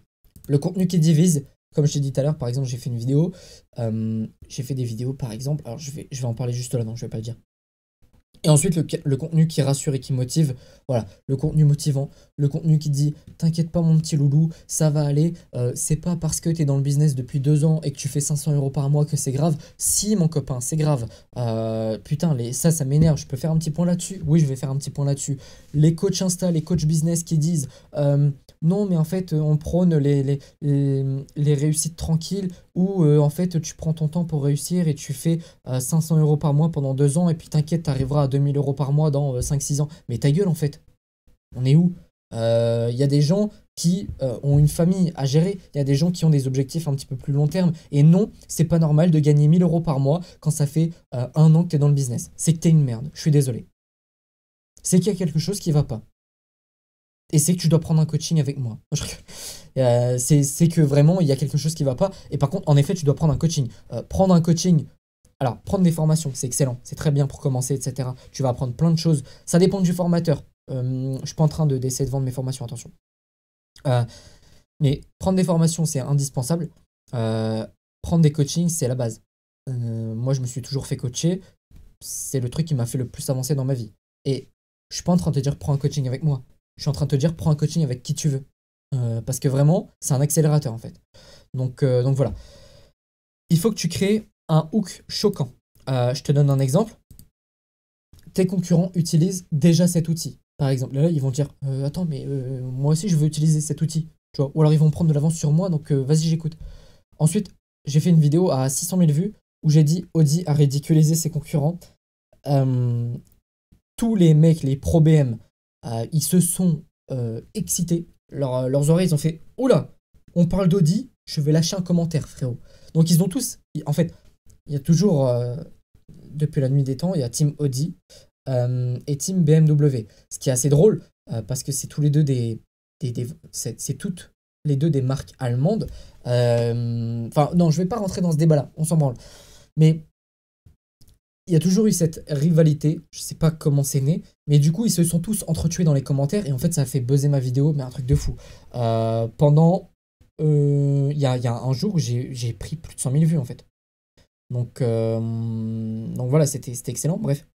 Le contenu qui divise, comme je t'ai dit tout à l'heure, par exemple, j'ai fait une vidéo, j'ai fait des vidéos par exemple, alors je vais, je vais en parler juste là, non, je vais pas le dire. Et ensuite, le, contenu qui rassure et qui motive, voilà, le contenu motivant, le contenu qui dit T'inquiète pas, mon petit loulou, ça va aller, euh, c'est pas parce que t'es dans le business depuis deux ans et que tu fais 500 euros par mois que c'est grave. Si, mon copain, c'est grave. Euh, putain, les, ça, ça m'énerve, je peux faire un petit point là-dessus Oui, je vais faire un petit point là-dessus. Les coachs Insta, les coachs business qui disent euh, non mais en fait euh, on prône les, les, les, réussites tranquilles où euh, en fait tu prends ton temps pour réussir et tu fais 500 euh, euros par mois pendant deux ans et puis t'inquiète t'arriveras à 2000 euros par mois dans 5-6 ans. Mais ta gueule en fait, on est où Il y a des gens qui ont une famille à gérer, il y a des gens qui ont des objectifs un petit peu plus long terme. Et non, c'est pas normal de gagner 1000 euros par mois quand ça fait un an que t'es dans le business. C'est que t'es une merde, je suis désolé c'est qu'il y a quelque chose qui va pas et c'est que tu dois prendre un coaching avec moi. Euh, c'est que vraiment, il y a quelque chose qui va pas. Et par contre, en effet, tu dois prendre un coaching. Euh, prendre un coaching, alors, prendre des formations, c'est excellent, c'est très bien pour commencer, etc. Tu vas apprendre plein de choses. Ça dépend du formateur. Euh, je suis pas en train d'essayer de, vendre mes formations, attention. Euh, mais prendre des formations, c'est indispensable. prendre des coachings, c'est la base. moi, je me suis toujours fait coacher. C'est le truc qui m'a fait le plus avancer dans ma vie. Et je suis pas en train de te dire prends un coaching avec moi je suis en train de te dire, prends un coaching avec qui tu veux. Euh, parce que vraiment, c'est un accélérateur en fait. Donc, euh, donc voilà. Il faut que tu crées un hook choquant. Euh, je te donne un exemple. Tes concurrents utilisent déjà cet outil. Par exemple, là, ils vont dire Attends, mais moi aussi je veux utiliser cet outil. Ou alors ils vont prendre de l'avance sur moi, donc vas-y, j'écoute. Ensuite, j'ai fait une vidéo à 600 000 vues où j'ai dit Audi a ridiculisé ses concurrents. tous les mecs, les pro BM, euh, ils se sont euh, excités. Euh, leurs oreilles, ils ont fait « Oula, on parle d'Audi, je vais lâcher un commentaire, frérot. » Donc, ils ont tous... En fait, il y a toujours, depuis la nuit des temps, il y a Team Audi et Team BMW. Ce qui est assez drôle, parce que c'est tous les deux des... des c'est toutes les deux des marques allemandes. Enfin, non, je vais pas rentrer dans ce débat-là, on s'en branle. Mais il y a toujours eu cette rivalité, je sais pas comment c'est né, mais du coup ils se sont tous entretués dans les commentaires et en fait ça a fait buzzer ma vidéo, mais un truc de fou. Euh, pendant, euh, il y, a, un jour où j'ai pris plus de 100 000 vues en fait. Donc, euh, donc voilà, c'était excellent, bref.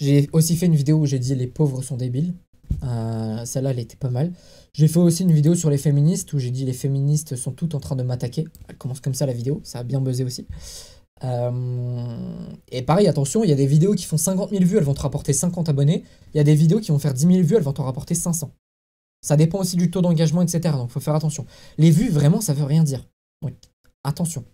J'ai aussi fait une vidéo où j'ai dit les pauvres sont débiles. Celle-là, elle était pas mal. J'ai fait aussi une vidéo sur les féministes où j'ai dit les féministes sont toutes en train de m'attaquer. Elle commence comme ça la vidéo, ça a bien buzzé aussi. Euh, et pareil, attention, il y a des vidéos qui font 50 000 vues, elles vont te rapporter 50 abonnés. Il y a des vidéos qui vont faire 10 000 vues, elles vont te rapporter 500. Ça dépend aussi du taux d'engagement, etc. Donc, il faut faire attention. Les vues, vraiment, ça veut rien dire. Donc, attention.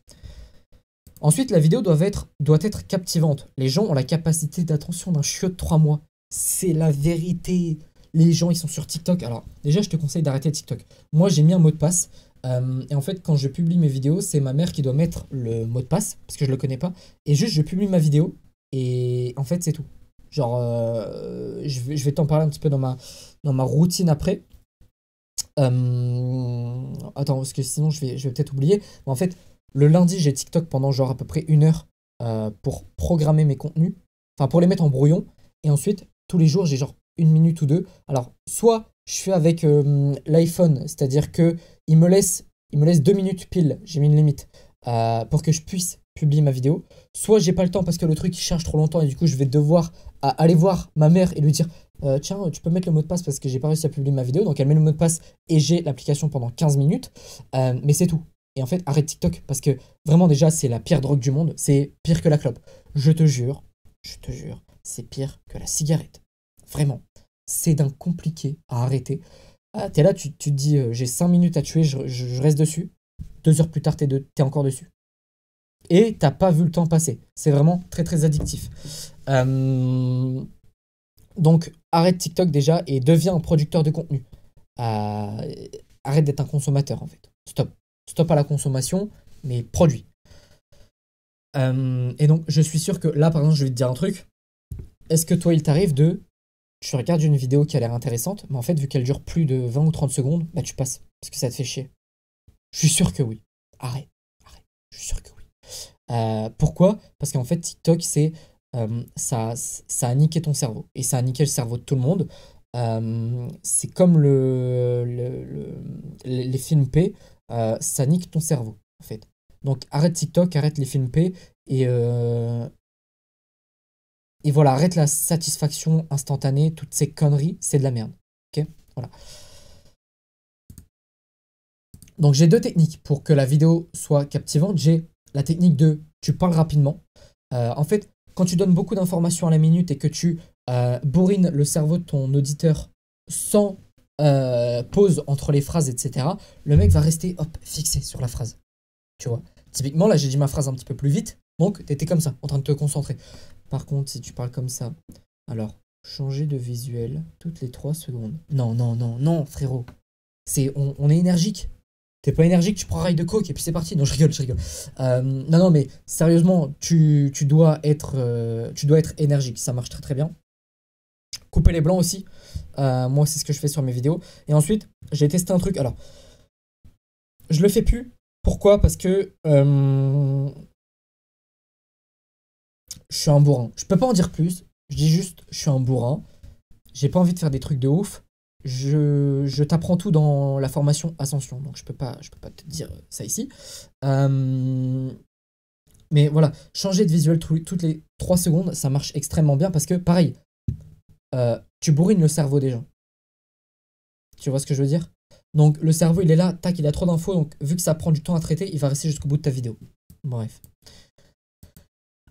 Ensuite, la vidéo doit être, doit être captivante. Les gens ont la capacité d'attention d'un chiot de 3 mois. C'est la vérité. Les gens, ils sont sur TikTok. Alors, déjà, je te conseille d'arrêter TikTok. Moi, j'ai mis un mot de passe. Euh, et en fait, quand je publie mes vidéos, c'est ma mère qui doit mettre le mot de passe, parce que je le connais pas. Et juste, je publie ma vidéo, et en fait, c'est tout. Genre, euh, je vais, t'en parler un petit peu dans ma, dans ma routine après. Euh, attends, parce que sinon, je vais, je vais peut-être oublier. en fait, le lundi, j'ai TikTok pendant genre à peu près une heure pour programmer mes contenus, enfin, pour les mettre en brouillon. Et ensuite, tous les jours, j'ai genre une minute ou deux. Alors, soit je suis avec euh, l'iPhone, c'est-à-dire que il me laisse, il me laisse deux minutes pile. J'ai mis une limite euh, pour que je puisse publier ma vidéo. Soit j'ai pas le temps parce que le truc il charge trop longtemps et du coup je vais devoir aller voir ma mère et lui dire euh, tiens tu peux mettre le mot de passe parce que j'ai pas réussi à publier ma vidéo. Donc elle met le mot de passe et j'ai l'application pendant 15 minutes. mais c'est tout. Et en fait arrête TikTok parce que vraiment déjà c'est la pire drogue du monde. C'est pire que la clope. Je te jure, je te jure, c'est pire que la cigarette. Vraiment c'est d'un compliqué à arrêter. Ah, t'es là, tu, te dis, euh, j'ai 5 minutes à tuer, je, reste dessus. Deux heures plus tard, t'es, de, t'es encore dessus. Et t'as pas vu le temps passer. C'est vraiment très très addictif. Euh, donc arrête TikTok déjà et deviens un producteur de contenu. Euh, arrête d'être un consommateur en fait. Stop. Stop à la consommation, mais produit. et donc je suis sûr que là, par exemple, je vais te dire un truc. Est-ce que toi, il t'arrive de tu regardes une vidéo qui a l'air intéressante, mais en fait, vu qu'elle dure plus de 20 ou 30 secondes, bah tu passes, parce que ça te fait chier. Je suis sûr que oui. Arrête, arrête, je suis sûr que oui. Euh, pourquoi Parce qu'en fait, TikTok, c'est euh, ça, ça a niqué ton cerveau. Et ça a niqué le cerveau de tout le monde. Euh, c'est comme le, le, les films P, ça nique ton cerveau, en fait. Donc arrête TikTok, arrête les films P, et, et voilà, arrête la satisfaction instantanée, toutes ces conneries, c'est de la merde. Ok Voilà. Donc j'ai deux techniques pour que la vidéo soit captivante. J'ai la technique de tu parles rapidement. Euh, en fait, quand tu donnes beaucoup d'informations à la minute et que tu euh, bourrines le cerveau de ton auditeur sans euh, pause entre les phrases, etc., le mec va rester hop, fixé sur la phrase. Tu vois Typiquement, là, j'ai dit ma phrase un petit peu plus vite, donc t'étais comme ça, en train de te concentrer. Par contre, si tu parles comme ça, alors changer de visuel toutes les 3 secondes. Non, non, non, non, frérot. C'est on, est énergique. T'es pas énergique, tu prends rail de coke et puis c'est parti. Non, je rigole, je rigole. Euh, non, non, mais sérieusement, tu, tu dois être, euh, tu dois être énergique. Ça marche très très bien. Couper les blancs aussi. Euh, moi, c'est ce que je fais sur mes vidéos. Et ensuite, j'ai testé un truc. Alors, je le fais plus. Pourquoi Parce que je suis un bourrin. Je peux pas en dire plus. Je dis juste, je suis un bourrin. J'ai pas envie de faire des trucs de ouf. Je, je t'apprends tout dans la formation Ascension, donc je peux pas, je peux pas te dire ça ici. Euh, mais voilà, changer de visuel toutes les 3 secondes, ça marche extrêmement bien parce que, pareil, euh, tu bourrines le cerveau des gens. Tu vois ce que je veux dire Donc le cerveau, il est là, tac, il a trop d'infos, donc vu que ça prend du temps à traiter, il va rester jusqu'au bout de ta vidéo. Bref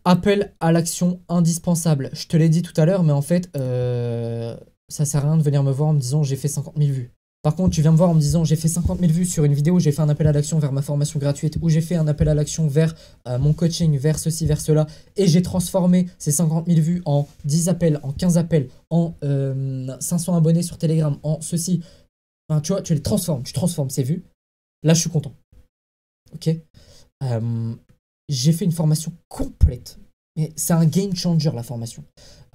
appel à l'action indispensable. Je te l'ai dit tout à l'heure, mais en fait, euh, ça sert à rien de venir me voir en me disant j'ai fait 50 000 vues. Par contre, tu viens me voir en me disant j'ai fait 50 000 vues sur une vidéo, j'ai fait un appel à l'action vers ma formation gratuite, ou j'ai fait un appel à l'action vers euh, mon coaching, vers ceci, vers cela, et j'ai transformé ces 50 000 vues en 10 appels, en 15 appels, en 500 euh, abonnés sur Telegram, en ceci. Enfin, tu vois, tu les transformes, tu transformes ces vues. Là, je suis content. Ok j'ai fait une formation complète. Mais c'est un game changer la formation.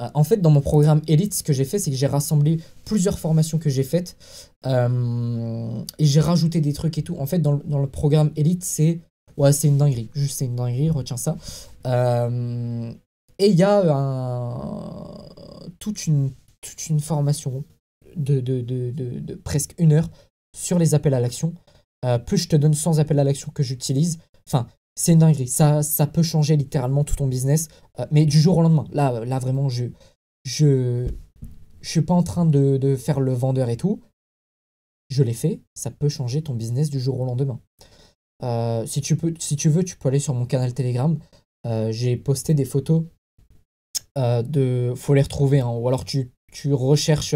Euh, en fait, dans mon programme Elite, ce que j'ai fait, c'est que j'ai rassemblé plusieurs formations que j'ai faites euh, et j'ai rajouté des trucs et tout. En fait, dans le, dans le programme Elite, c'est ouais, c'est une dinguerie. Juste, c'est une dinguerie. Retiens ça. Euh, et il y a un, toute une toute une formation de, de, de, de, presque une heure sur les appels à l'action. plus je te donne 100 appels à l'action que j'utilise, enfin, c'est une Ça, ça peut changer littéralement tout ton business, euh, mais du jour au lendemain. Là, euh, là vraiment, je, je, je suis pas en train de, de faire le vendeur et tout. Je l'ai fait. Ça peut changer ton business du jour au lendemain. Euh, si, tu peux, si tu veux, tu peux aller sur mon canal Telegram. J'ai posté des photos de. Faut les retrouver, hein. ou alors tu, tu recherches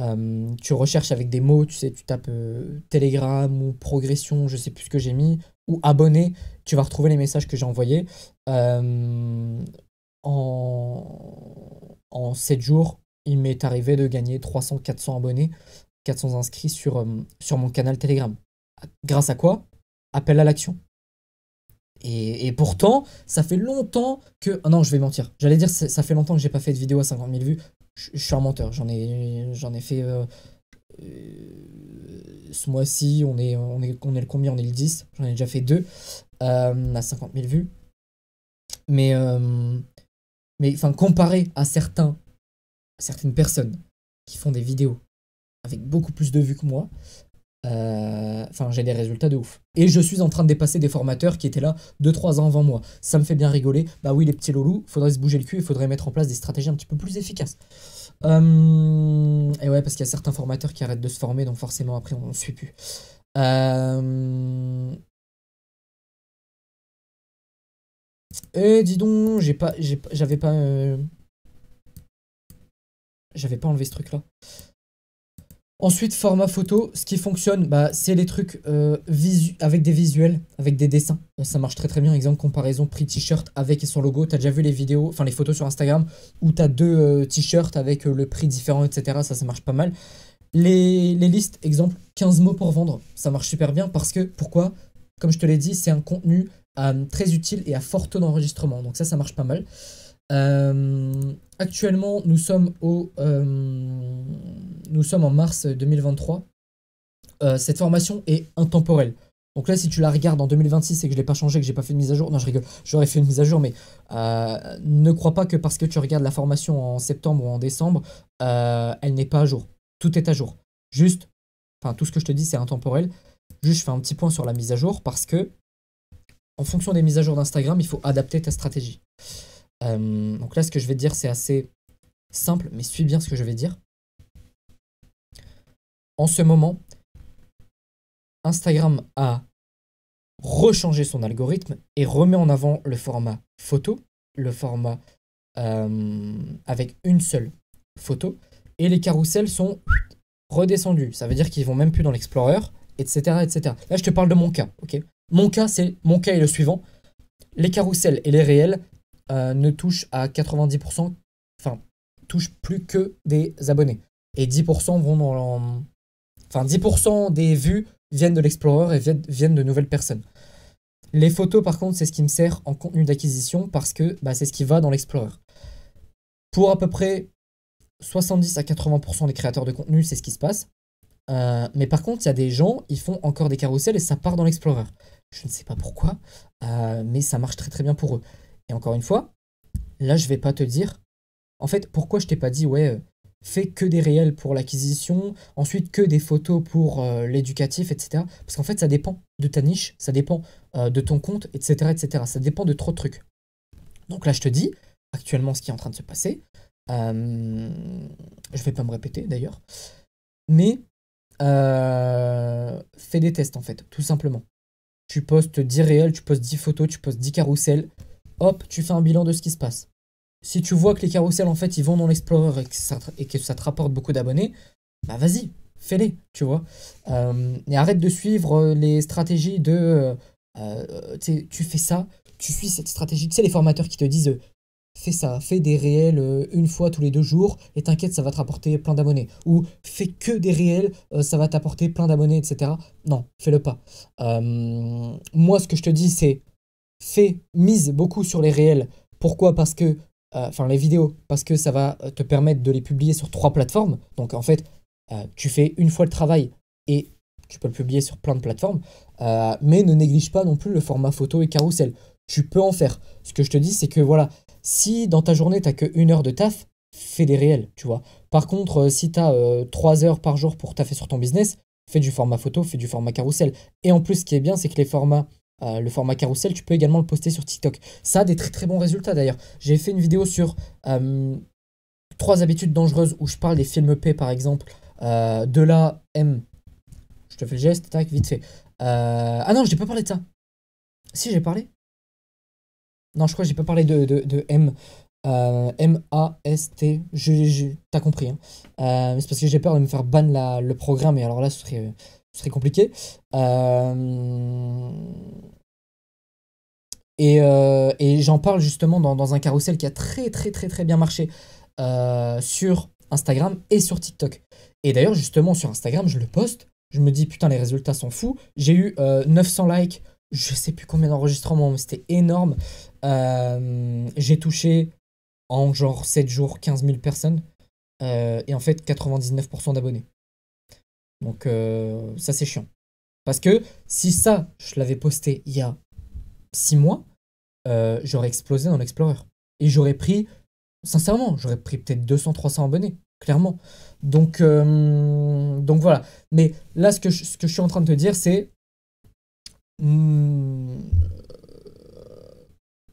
euh, tu recherches avec des mots, tu sais, tu tapes euh, Telegram ou progression, je sais plus ce que j'ai mis, ou abonné, tu vas retrouver les messages que j'ai envoyés. Euh, en, en 7 jours, il m'est arrivé de gagner 300-400 abonnés, 400 inscrits sur, sur mon canal Telegram. Grâce à quoi Appel à l'action. Et, pourtant, ça fait longtemps que. Ah non, je vais mentir. J'allais dire, ça fait longtemps que j'ai pas fait de vidéo à 50 000 vues je, suis un menteur. J'en ai, j'en ai fait. Euh, euh, ce mois-ci, on est, on, est, est le combien On est le 10. J'en ai déjà fait deux euh, à 50 000 vues. Mais, mais enfin, comparé à certains, à certaines personnes qui font des vidéos avec beaucoup plus de vues que moi, euh, enfin, j'ai des résultats de ouf. Et je suis en train de dépasser des formateurs qui étaient là 2-3 ans avant moi. Ça me fait bien rigoler. Bah oui, les petits loulous, faudrait se bouger le cul il faudrait mettre en place des stratégies un petit peu plus efficaces. Euh, et ouais, parce qu'il y a certains formateurs qui arrêtent de se former, donc forcément après on ne suit plus. Eh, dis donc, j'ai pas, j'avais pas, euh, j'avais pas enlevé ce truc là. Ensuite, format photo, ce qui fonctionne, bah, c'est les trucs euh, avec des visuels, avec des dessins. Ça marche très très bien. Exemple, comparaison prix t-shirt avec et sans logo. T'as déjà vu les vidéos, enfin les photos sur Instagram où t'as deux euh, t-shirts avec euh, le prix différent, etc. Ça, ça marche pas mal. Les, les, listes, exemple, 15 mots pour vendre. Ça marche super bien parce que, pourquoi Comme je te l'ai dit, c'est un contenu très utile et à fort taux d'enregistrement. Donc ça, ça marche pas mal. Euh, actuellement, nous sommes, au, euh, nous sommes en mars 2023. Euh, cette formation est intemporelle. Donc là, si tu la regardes en 2026 et que je l'ai pas changé, que j'ai pas fait de mise à jour, non, je rigole, j'aurais fait une mise à jour, mais ne crois pas que parce que tu regardes la formation en septembre ou en décembre, elle n'est pas à jour. Tout est à jour. Juste, enfin, tout ce que je te dis, c'est intemporel. Juste, je fais un petit point sur la mise à jour parce que, en fonction des mises à jour d'Instagram, il faut adapter ta stratégie. Euh, donc là, ce que je vais dire, c'est assez simple, mais suis bien ce que je vais dire. En ce moment, Instagram a Rechangé son algorithme et remet en avant le format photo, le format euh, avec une seule photo, et les carousels sont redescendus. Ça veut dire qu'ils vont même plus dans l'explorer, etc., etc. Là, je te parle de mon cas, ok Mon cas, c'est mon cas est le suivant les carousels et les réels euh, ne touche à 90%, enfin, touche plus que des abonnés. Et 10% vont dans. Enfin, 10% des vues viennent de l'Explorer et viennent de nouvelles personnes. Les photos, par contre, c'est ce qui me sert en contenu d'acquisition parce que bah, c'est ce qui va dans l'Explorer. Pour à peu près 70 à 80% des créateurs de contenu, c'est ce qui se passe. Euh, mais par contre, il y a des gens, ils font encore des carousels et ça part dans l'Explorer. Je ne sais pas pourquoi, euh, mais ça marche très très bien pour eux. Et encore une fois, là, je vais pas te dire. En fait, pourquoi je t'ai pas dit, ouais, euh, fais que des réels pour l'acquisition, ensuite que des photos pour euh, l'éducatif, etc. Parce qu'en fait, ça dépend de ta niche, ça dépend euh, de ton compte, etc., etc. Ça dépend de trop de trucs. Donc là, je te dis actuellement ce qui est en train de se passer. Je je vais pas me répéter d'ailleurs. Mais fais des tests en fait, tout simplement. Tu postes 10 réels, tu postes 10 photos, tu postes 10 carousels, hop, tu fais un bilan de ce qui se passe. Si tu vois que les carousels, en fait, ils vont dans l'Explorer et, que ça te, rapporte beaucoup d'abonnés, bah vas-y, fais-les, tu vois. Euh, et arrête de suivre euh, les stratégies de... Euh, tu fais ça, tu suis cette stratégie. Tu sais, les formateurs qui te disent, fais ça, fais des réels une fois tous les deux jours, et t'inquiète, ça va te rapporter plein d'abonnés. Ou fais que des réels, ça va t'apporter plein d'abonnés, etc. Non, fais-le pas. moi, ce que je te dis, c'est Fais, mise beaucoup sur les réels. Pourquoi Parce que, euh, enfin les vidéos, parce que ça va euh, te permettre de les publier sur trois plateformes. Donc en fait, euh, tu fais une fois le travail et tu peux le publier sur plein de plateformes. mais ne néglige pas non plus le format photo et carrousel. Tu peux en faire. Ce que je te dis, c'est que voilà, si dans ta journée, t'as que une heure de taf, fais des réels, tu vois. Par contre, si tu as heures par jour pour taffer sur ton business, fais du format photo, fais du format carrousel. Et en plus, ce qui est bien, c'est que les formats euh, le format carousel, tu peux également le poster sur TikTok. Ça a des très très bons résultats d'ailleurs. J'ai fait une vidéo sur euh, trois habitudes dangereuses où je parle des films P par exemple. Euh, de la M. Je te fais le geste, tac, vite fait. Euh, ah non, j'ai pas parlé de ça. Si j'ai parlé. Non, je crois que j'ai pas parlé de, de, M. M-A-S-T. Je, T'as compris. Hein. c'est parce que j'ai peur de me faire ban la, le programme et alors là, ce serait ce serait compliqué. Euh, euh, et, j'en parle justement dans, un carrousel qui a très très très très bien marché euh, sur Instagram et sur TikTok. Et d'ailleurs justement sur Instagram, je le poste, je me dis putain les résultats sont fous. J'ai eu 900 likes, je sais plus combien d'enregistrements, mais c'était énorme. J'ai touché en genre 7 jours 15 000 personnes et en fait 99% d'abonnés. Donc euh, ça c'est chiant. Parce que si ça, je l'avais posté il y a 6 mois, euh, j'aurais explosé dans l'Explorer. Et j'aurais pris, sincèrement, j'aurais pris peut-être 200-300 abonnés, clairement. Donc, euh, donc voilà. Mais là, ce que, je, ce que je suis en train de te dire, c'est... Hmm,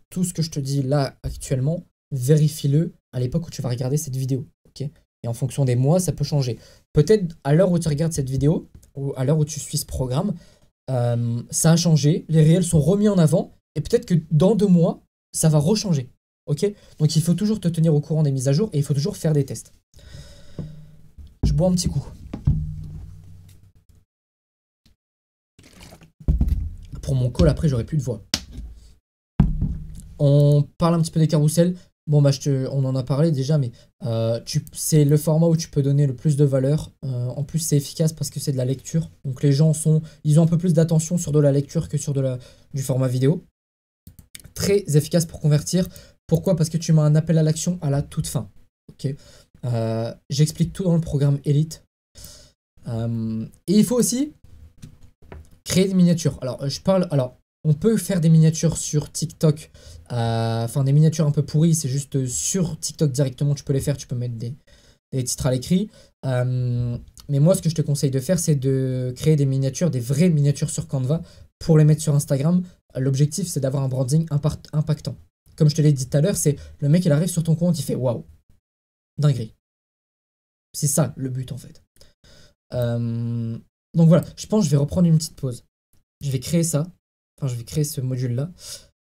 tout ce que je te dis là actuellement, vérifie-le à l'époque où tu vas regarder cette vidéo. et en fonction des mois, ça peut changer peut-être à l'heure où tu regardes cette vidéo, ou à l'heure où tu suis ce programme, euh, ça a changé, les réels sont remis en avant, et peut-être que dans deux mois, ça va rechanger. ok Donc il faut toujours te tenir au courant des mises à jour et il faut toujours faire des tests. Je bois un petit coup. Pour mon call, après, j'aurais plus de voix. On parle un petit peu des carousels. Bon, bah, je te, on en a parlé déjà, mais euh, c'est le format où tu peux donner le plus de valeur. Euh, en plus, c'est efficace parce que c'est de la lecture. Donc, les gens sont, ils ont un peu plus d'attention sur de la lecture que sur de la, du format vidéo. Très efficace pour convertir. Pourquoi Parce que tu mets un appel à l'action à la toute fin. Euh, j'explique tout dans le programme Elite. et il faut aussi créer des miniatures. Alors, je parle. Alors, on peut faire des miniatures sur TikTok euh, enfin, des miniatures un peu pourries, c'est juste euh, sur TikTok directement, tu peux les faire, tu peux mettre des, titres à l'écrit. Euh, mais moi, ce que je te conseille de faire, c'est de créer des miniatures, des vraies miniatures sur Canva pour les mettre sur Instagram. L'objectif, c'est d'avoir un branding impactant. Comme je te l'ai dit tout à l'heure, c'est le mec, il arrive sur ton compte, il fait waouh, dinguerie. C'est ça le but en fait. donc voilà, je pense que je vais reprendre une petite pause. Je vais créer ça. Enfin, je vais créer ce module là.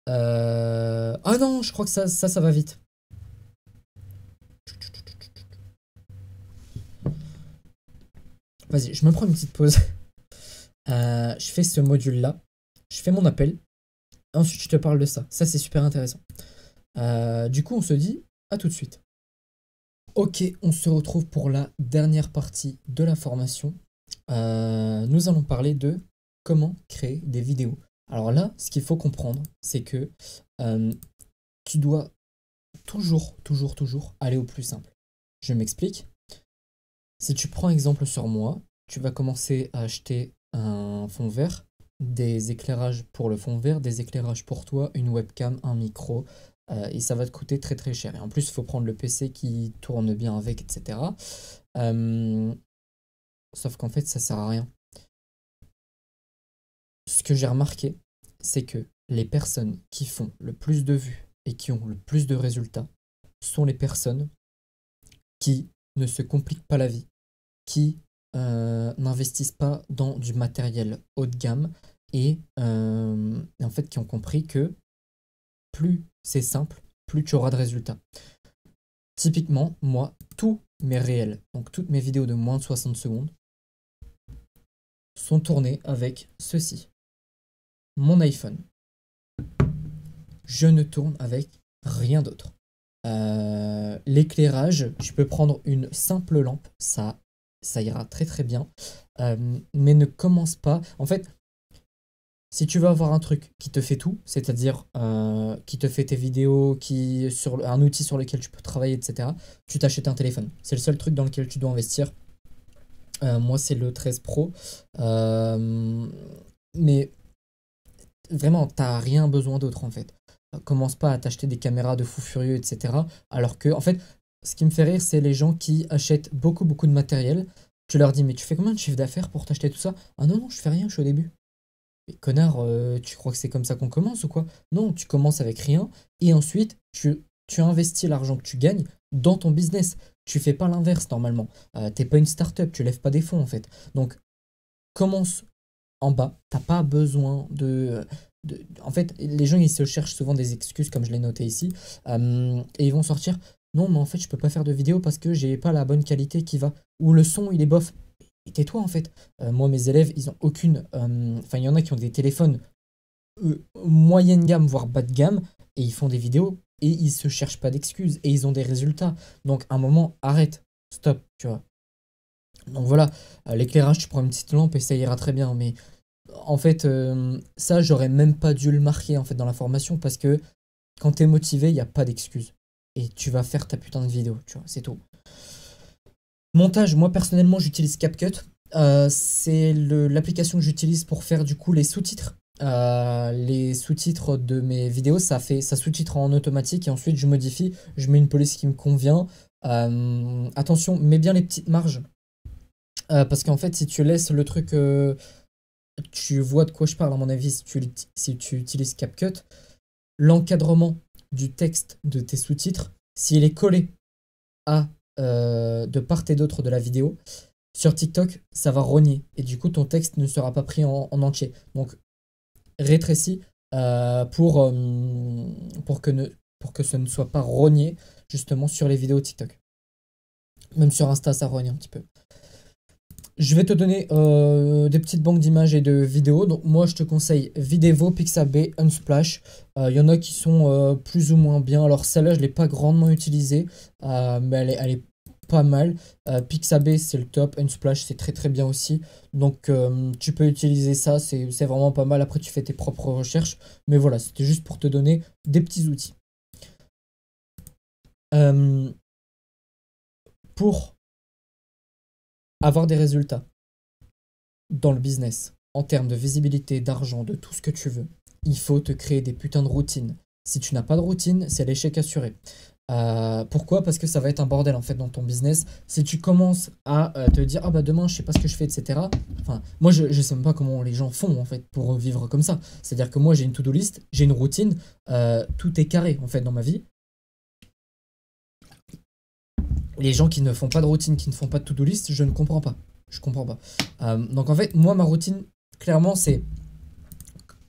Euh... Ah non, je crois que ça, ça, va vite. Vas-y, je me prends une petite pause. Euh, je fais ce module-là. Je fais mon appel. Ensuite, je te parle de ça. Ça, c'est super intéressant. Euh, du coup, on se dit à tout de suite. Ok, on se retrouve pour la dernière partie de la formation. Euh, nous allons parler de comment créer des vidéos. Alors là, ce qu'il faut comprendre, c'est que euh, tu dois toujours, toujours, toujours aller au plus simple. Je m'explique. Si tu prends exemple sur moi, tu vas commencer à acheter un fond vert, des éclairages pour le fond vert, des éclairages pour toi, une webcam, un micro, euh, et ça va te coûter très très cher. Et en plus, il faut prendre le PC qui tourne bien avec, etc. Euh, sauf qu'en fait, ça sert à rien. Ce que j'ai remarqué, c'est que les personnes qui font le plus de vues et qui ont le plus de résultats sont les personnes qui ne se compliquent pas la vie, qui euh, n'investissent pas dans du matériel haut de gamme et euh, en fait qui ont compris que plus c'est simple, plus tu auras de résultats. Typiquement, moi, tous mes réels, donc toutes mes vidéos de moins de 60 secondes, sont tournées avec ceci mon iPhone. Je ne tourne avec rien d'autre. Euh, l'éclairage, tu peux prendre une simple lampe, ça, ça ira très très bien. Euh, mais ne commence pas. En fait, si tu veux avoir un truc qui te fait tout, c'est-à-dire euh, qui te fait tes vidéos, qui sur un outil sur lequel tu peux travailler, etc., tu t'achètes un téléphone. C'est le seul truc dans lequel tu dois investir. moi, c'est le 13 Pro. mais vraiment, t'as rien besoin d'autre en fait. Commence pas à t'acheter des caméras de fou furieux, etc. Alors que, en fait, ce qui me fait rire, c'est les gens qui achètent beaucoup, beaucoup de matériel. Tu leur dis, mais tu fais combien de chiffre d'affaires pour t'acheter tout ça Ah non, non, je fais rien, je suis au début. Mais connard, euh, tu crois que c'est comme ça qu'on commence ou quoi Non, tu commences avec rien et ensuite, tu, investis l'argent que tu gagnes dans ton business. Tu fais pas l'inverse normalement. Tu euh, T'es pas une start-up, tu lèves pas des fonds en fait. Donc, commence en bas. T'as pas besoin de, En fait, les gens, ils se cherchent souvent des excuses, comme je l'ai noté ici, euh, et ils vont sortir non, mais en fait, je peux pas faire de vidéo parce que j'ai pas la bonne qualité qui va, ou le son, il est bof. Et tais-toi, en fait. Euh, moi, mes élèves, ils ont aucune. Euh, enfin, il y en a qui ont des téléphones moyenne gamme, voire bas de gamme, et ils font des vidéos et ils se cherchent pas d'excuses et ils ont des résultats. Donc à un moment, arrête, stop, tu vois. Donc voilà, l'éclairage, tu prends une petite lampe et ça ira très bien, mais en fait, euh, ça, j'aurais même pas dû le marquer en fait dans la formation parce que quand t'es motivé, il n'y a pas d'excuse. Et tu vas faire ta putain de vidéo, tu vois, c'est tout. Montage, moi personnellement, j'utilise CapCut. Euh, c'est l'application que j'utilise pour faire du coup les sous-titres. Euh, les sous-titres de mes vidéos, ça fait ça sous-titre en automatique et ensuite je modifie, je mets une police qui me convient. attention, mets bien les petites marges. parce qu'en fait, si tu laisses le truc tu vois de quoi je parle à mon avis si tu, si tu utilises CapCut, l'encadrement du texte de tes sous-titres, s'il est collé à euh, de part et d'autre de la vidéo, sur TikTok, ça va rogner. Et du coup, ton texte ne sera pas pris en, entier. Donc, rétrécis euh, pour, euh, pour, que ne, pour que ce ne soit pas rogné justement sur les vidéos TikTok. Même sur Insta, ça rogne un petit peu. Je vais te donner euh, des petites banques d'images et de vidéos. Donc moi je te conseille Videvo, Pixabay, Unsplash. Il euh, y en a qui sont euh, plus ou moins bien. Alors celle-là je ne l'ai pas grandement utilisée, mais elle elle est, pas mal. Pixabay c'est le top, Unsplash c'est très très bien aussi. Donc tu peux utiliser ça, c'est vraiment pas mal. Après tu fais tes propres recherches. Mais voilà, c'était juste pour te donner des petits outils. pour avoir des résultats dans le business, en termes de visibilité, d'argent, de tout ce que tu veux, il faut te créer des putains de routines. Si tu n'as pas de routine, c'est l'échec assuré. Euh, pourquoi Parce que ça va être un bordel en fait dans ton business. Si tu commences à euh, te dire ah bah demain je sais pas ce que je fais etc. Enfin moi je, ne sais même pas comment les gens font en fait pour vivre comme ça. C'est à dire que moi j'ai une to do list, j'ai une routine, euh, tout est carré en fait dans ma vie les gens qui ne font pas de routine, qui ne font pas de to-do list, je ne comprends pas. Je comprends pas. Euh, donc en fait, moi, ma routine, clairement, c'est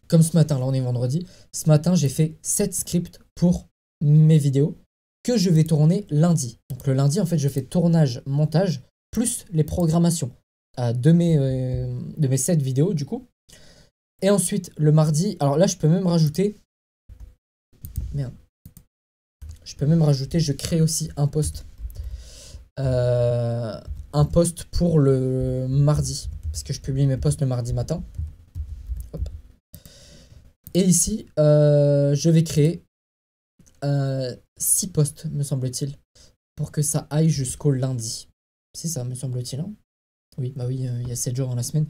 comme ce matin, là on est vendredi. Ce matin, j'ai fait 7 scripts pour mes vidéos que je vais tourner lundi. Donc le lundi, en fait, je fais tournage, montage, plus les programmations euh, de, mes, euh, de mes 7 vidéos, du coup. Et ensuite, le mardi, alors là, je peux même rajouter... Merde. Je peux même rajouter, je crée aussi un poste. Euh, un post pour le mardi, parce que je publie mes posts le mardi matin. Et ici, euh, je vais créer 6 euh, posts, me semble-t-il, pour que ça aille jusqu'au lundi. C'est ça, me semble-t-il. Hein. oui, bah oui, il y a 7 jours dans la semaine.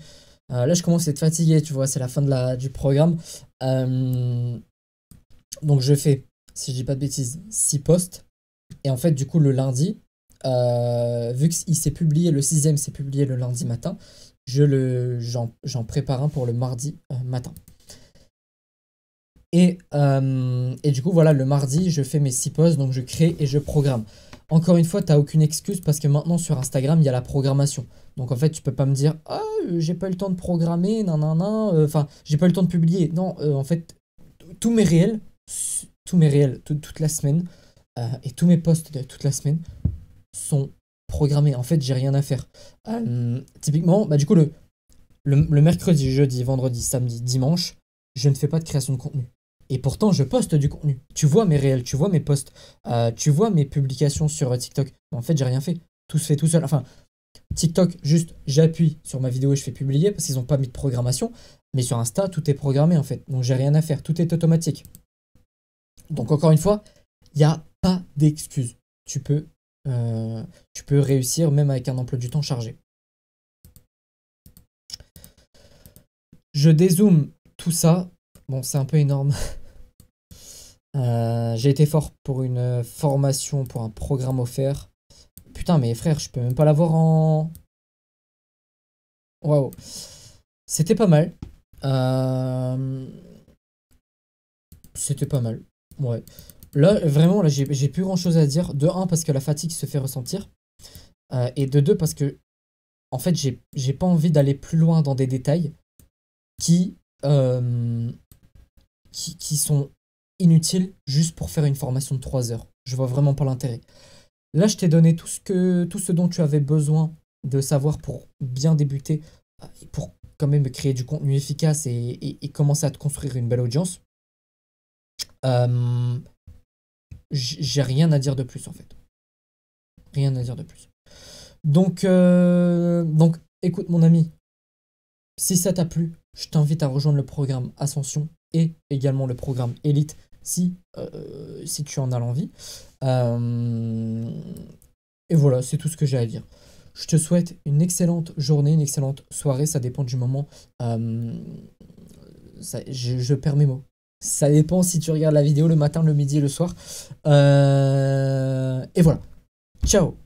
là, je commence à être fatigué, tu vois, c'est la fin de la, du programme. donc, je fais si je dis pas de bêtises, 6 posts. Et en fait, du coup, le lundi, euh, vu qu'il s'est publié, le sixième s'est publié le lundi matin, je le, j'en, j'en prépare un pour le mardi euh, matin. Et, euh, et, du coup, voilà, le mardi, je fais mes six posts, donc je crée et je programme. Encore une fois, t'as aucune excuse parce que maintenant sur Instagram, il y a la programmation. Donc en fait, tu peux pas me dire Ah, j'ai pas eu le temps de programmer, nan nan nan, enfin, j'ai pas eu le temps de publier. Non, en fait, tous mes réels, tous mes réels, toute la semaine, et tous mes posts de toute la semaine sont programmés. En fait, j'ai rien à faire. Euh, typiquement, bah, du coup, le, le, mercredi, jeudi, vendredi, samedi, dimanche, je ne fais pas de création de contenu. Et pourtant, je poste du contenu. Tu vois mes réels, tu vois mes posts, euh, tu vois mes publications sur euh, TikTok. En fait, j'ai rien fait. Tout se fait tout seul. Enfin, TikTok, juste j'appuie sur ma vidéo et je fais publier parce qu'ils n'ont pas mis de programmation. Mais sur Insta, tout est programmé en fait. Donc j'ai rien à faire. Tout est automatique. Donc encore une fois, il n'y a pas d'excuse. Tu peux euh, tu peux réussir même avec un emploi du temps chargé. Je dézoome tout ça. Bon, c'est un peu énorme. Euh, j'ai été fort pour une formation, pour un programme offert. Putain, mais frère, je peux même pas l'avoir en... Waouh. C'était pas mal. Euh, c'était pas mal. Ouais. Là, vraiment, là, j'ai plus grand chose à dire. De un, parce que la fatigue se fait ressentir. Euh, et de deux, parce que, en fait, j'ai pas envie d'aller plus loin dans des détails qui, euh, qui, sont inutiles juste pour faire une formation de 3 heures. Je vois vraiment pas l'intérêt. Là, je t'ai donné tout ce, que, tout ce dont tu avais besoin de savoir pour bien débuter euh, et pour quand même créer du contenu efficace et, commencer à te construire une belle audience j'ai rien à dire de plus en fait. Rien à dire de plus. Donc, euh, donc écoute mon ami, si ça t'a plu, je t'invite à rejoindre le programme Ascension et également le programme Elite si, euh, si tu en as l'envie. Euh, et voilà, c'est tout ce que j'ai à dire. Je te souhaite une excellente journée, une excellente soirée, ça dépend du moment. je perds mes mots. Ça dépend si tu regardes la vidéo le matin, le midi, le soir. Euh, et voilà. Ciao